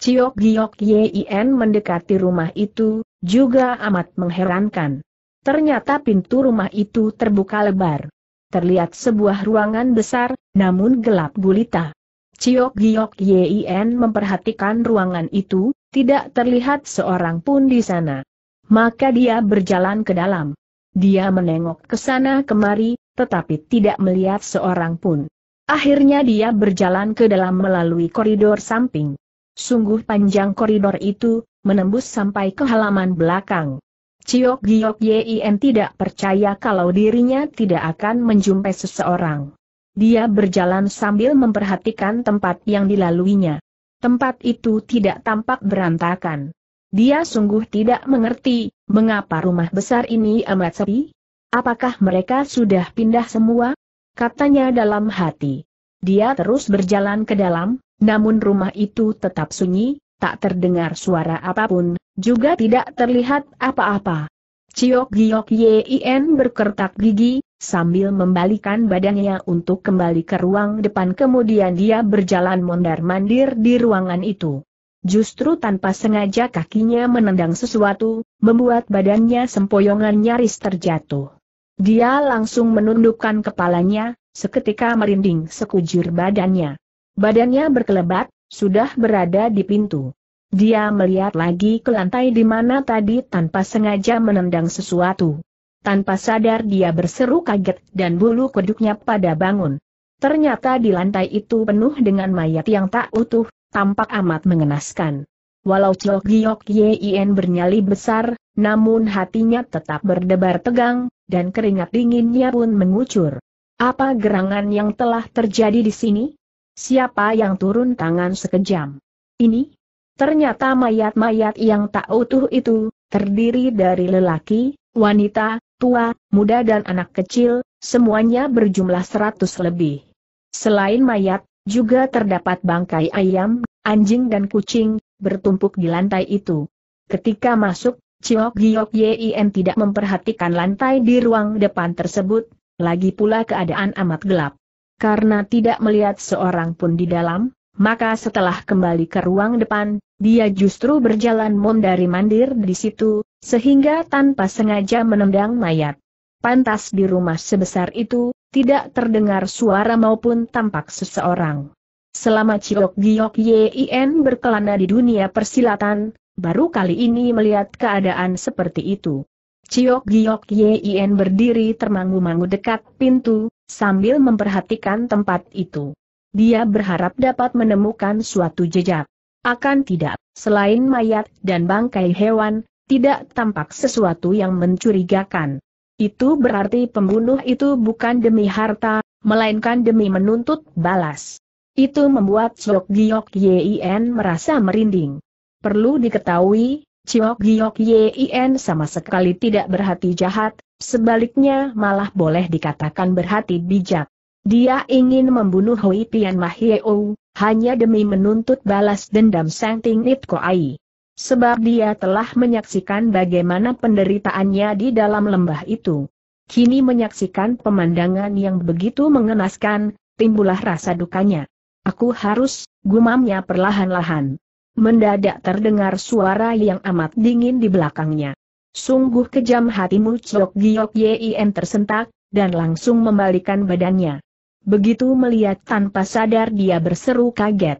Ciok Giok Yin mendekati rumah itu, juga amat mengherankan. Ternyata pintu rumah itu terbuka lebar. Terlihat sebuah ruangan besar, namun gelap gulita. Ciok Giok Yin memperhatikan ruangan itu, tidak terlihat seorang pun di sana. Maka dia berjalan ke dalam. Dia menengok ke sana kemari, tetapi tidak melihat seorang pun. Akhirnya dia berjalan ke dalam melalui koridor samping. Sungguh panjang koridor itu, menembus sampai ke halaman belakang. Ciok Giok Yin tidak percaya kalau dirinya tidak akan menjumpai seseorang. Dia berjalan sambil memperhatikan tempat yang dilaluinya. Tempat itu tidak tampak berantakan. Dia sungguh tidak mengerti, mengapa rumah besar ini amat sepi? Apakah mereka sudah pindah semua? Katanya dalam hati. Dia terus berjalan ke dalam, namun rumah itu tetap sunyi, tak terdengar suara apapun, juga tidak terlihat apa-apa. Ciok Giok Yin berkertak gigi, sambil membalikan badannya untuk kembali ke ruang depan kemudian dia berjalan mondar-mandir di ruangan itu. Justru tanpa sengaja kakinya menendang sesuatu, membuat badannya sempoyongan nyaris terjatuh. Dia langsung menundukkan kepalanya, seketika merinding sekujur badannya. Badannya berkelebat, sudah berada di pintu. Dia melihat lagi ke lantai di mana tadi tanpa sengaja menendang sesuatu. Tanpa sadar dia berseru kaget dan bulu kuduknya pada bangun. Ternyata di lantai itu penuh dengan mayat yang tak utuh, tampak amat mengenaskan. Walau Chok Giok Yien bernyali besar, namun hatinya tetap berdebar tegang, dan keringat dinginnya pun mengucur. Apa gerangan yang telah terjadi di sini? Siapa yang turun tangan sekejam? Ini? Ternyata mayat-mayat yang tak utuh itu, terdiri dari lelaki, wanita, tua, muda dan anak kecil, semuanya berjumlah seratus lebih. Selain mayat, juga terdapat bangkai ayam, anjing dan kucing, bertumpuk di lantai itu. Ketika masuk, Ciok Giok Yin tidak memperhatikan lantai di ruang depan tersebut, lagi pula keadaan amat gelap. Karena tidak melihat seorang pun di dalam, maka setelah kembali ke ruang depan, dia justru berjalan mondari-mandir di situ, sehingga tanpa sengaja menendang mayat. Pantas di rumah sebesar itu, tidak terdengar suara maupun tampak seseorang. Selama Ciok Giok Yien berkelana di dunia persilatan, baru kali ini melihat keadaan seperti itu. Ciok Giok Yien berdiri termangu-mangu dekat pintu, sambil memperhatikan tempat itu dia berharap dapat menemukan suatu jejak. Akan tidak, selain mayat dan bangkai hewan, tidak tampak sesuatu yang mencurigakan. Itu berarti pembunuh itu bukan demi harta, melainkan demi menuntut balas. Itu membuat Chiok Giok Yin merasa merinding. Perlu diketahui, Chiok Giok Yin sama sekali tidak berhati jahat, sebaliknya malah boleh dikatakan berhati bijak. Dia ingin membunuh Hui Pian Mahieo, hanya demi menuntut balas dendam Sang Ting Nip Koai. Sebab dia telah menyaksikan bagaimana penderitaannya di dalam lembah itu. Kini menyaksikan pemandangan yang begitu mengenaskan, timbullah rasa dukanya. Aku harus, gumamnya perlahan-lahan. Mendadak terdengar suara yang amat dingin di belakangnya. Sungguh kejam hatimu Chok Giok Yien tersentak, dan langsung membalikan badannya. Begitu melihat tanpa sadar dia berseru kaget.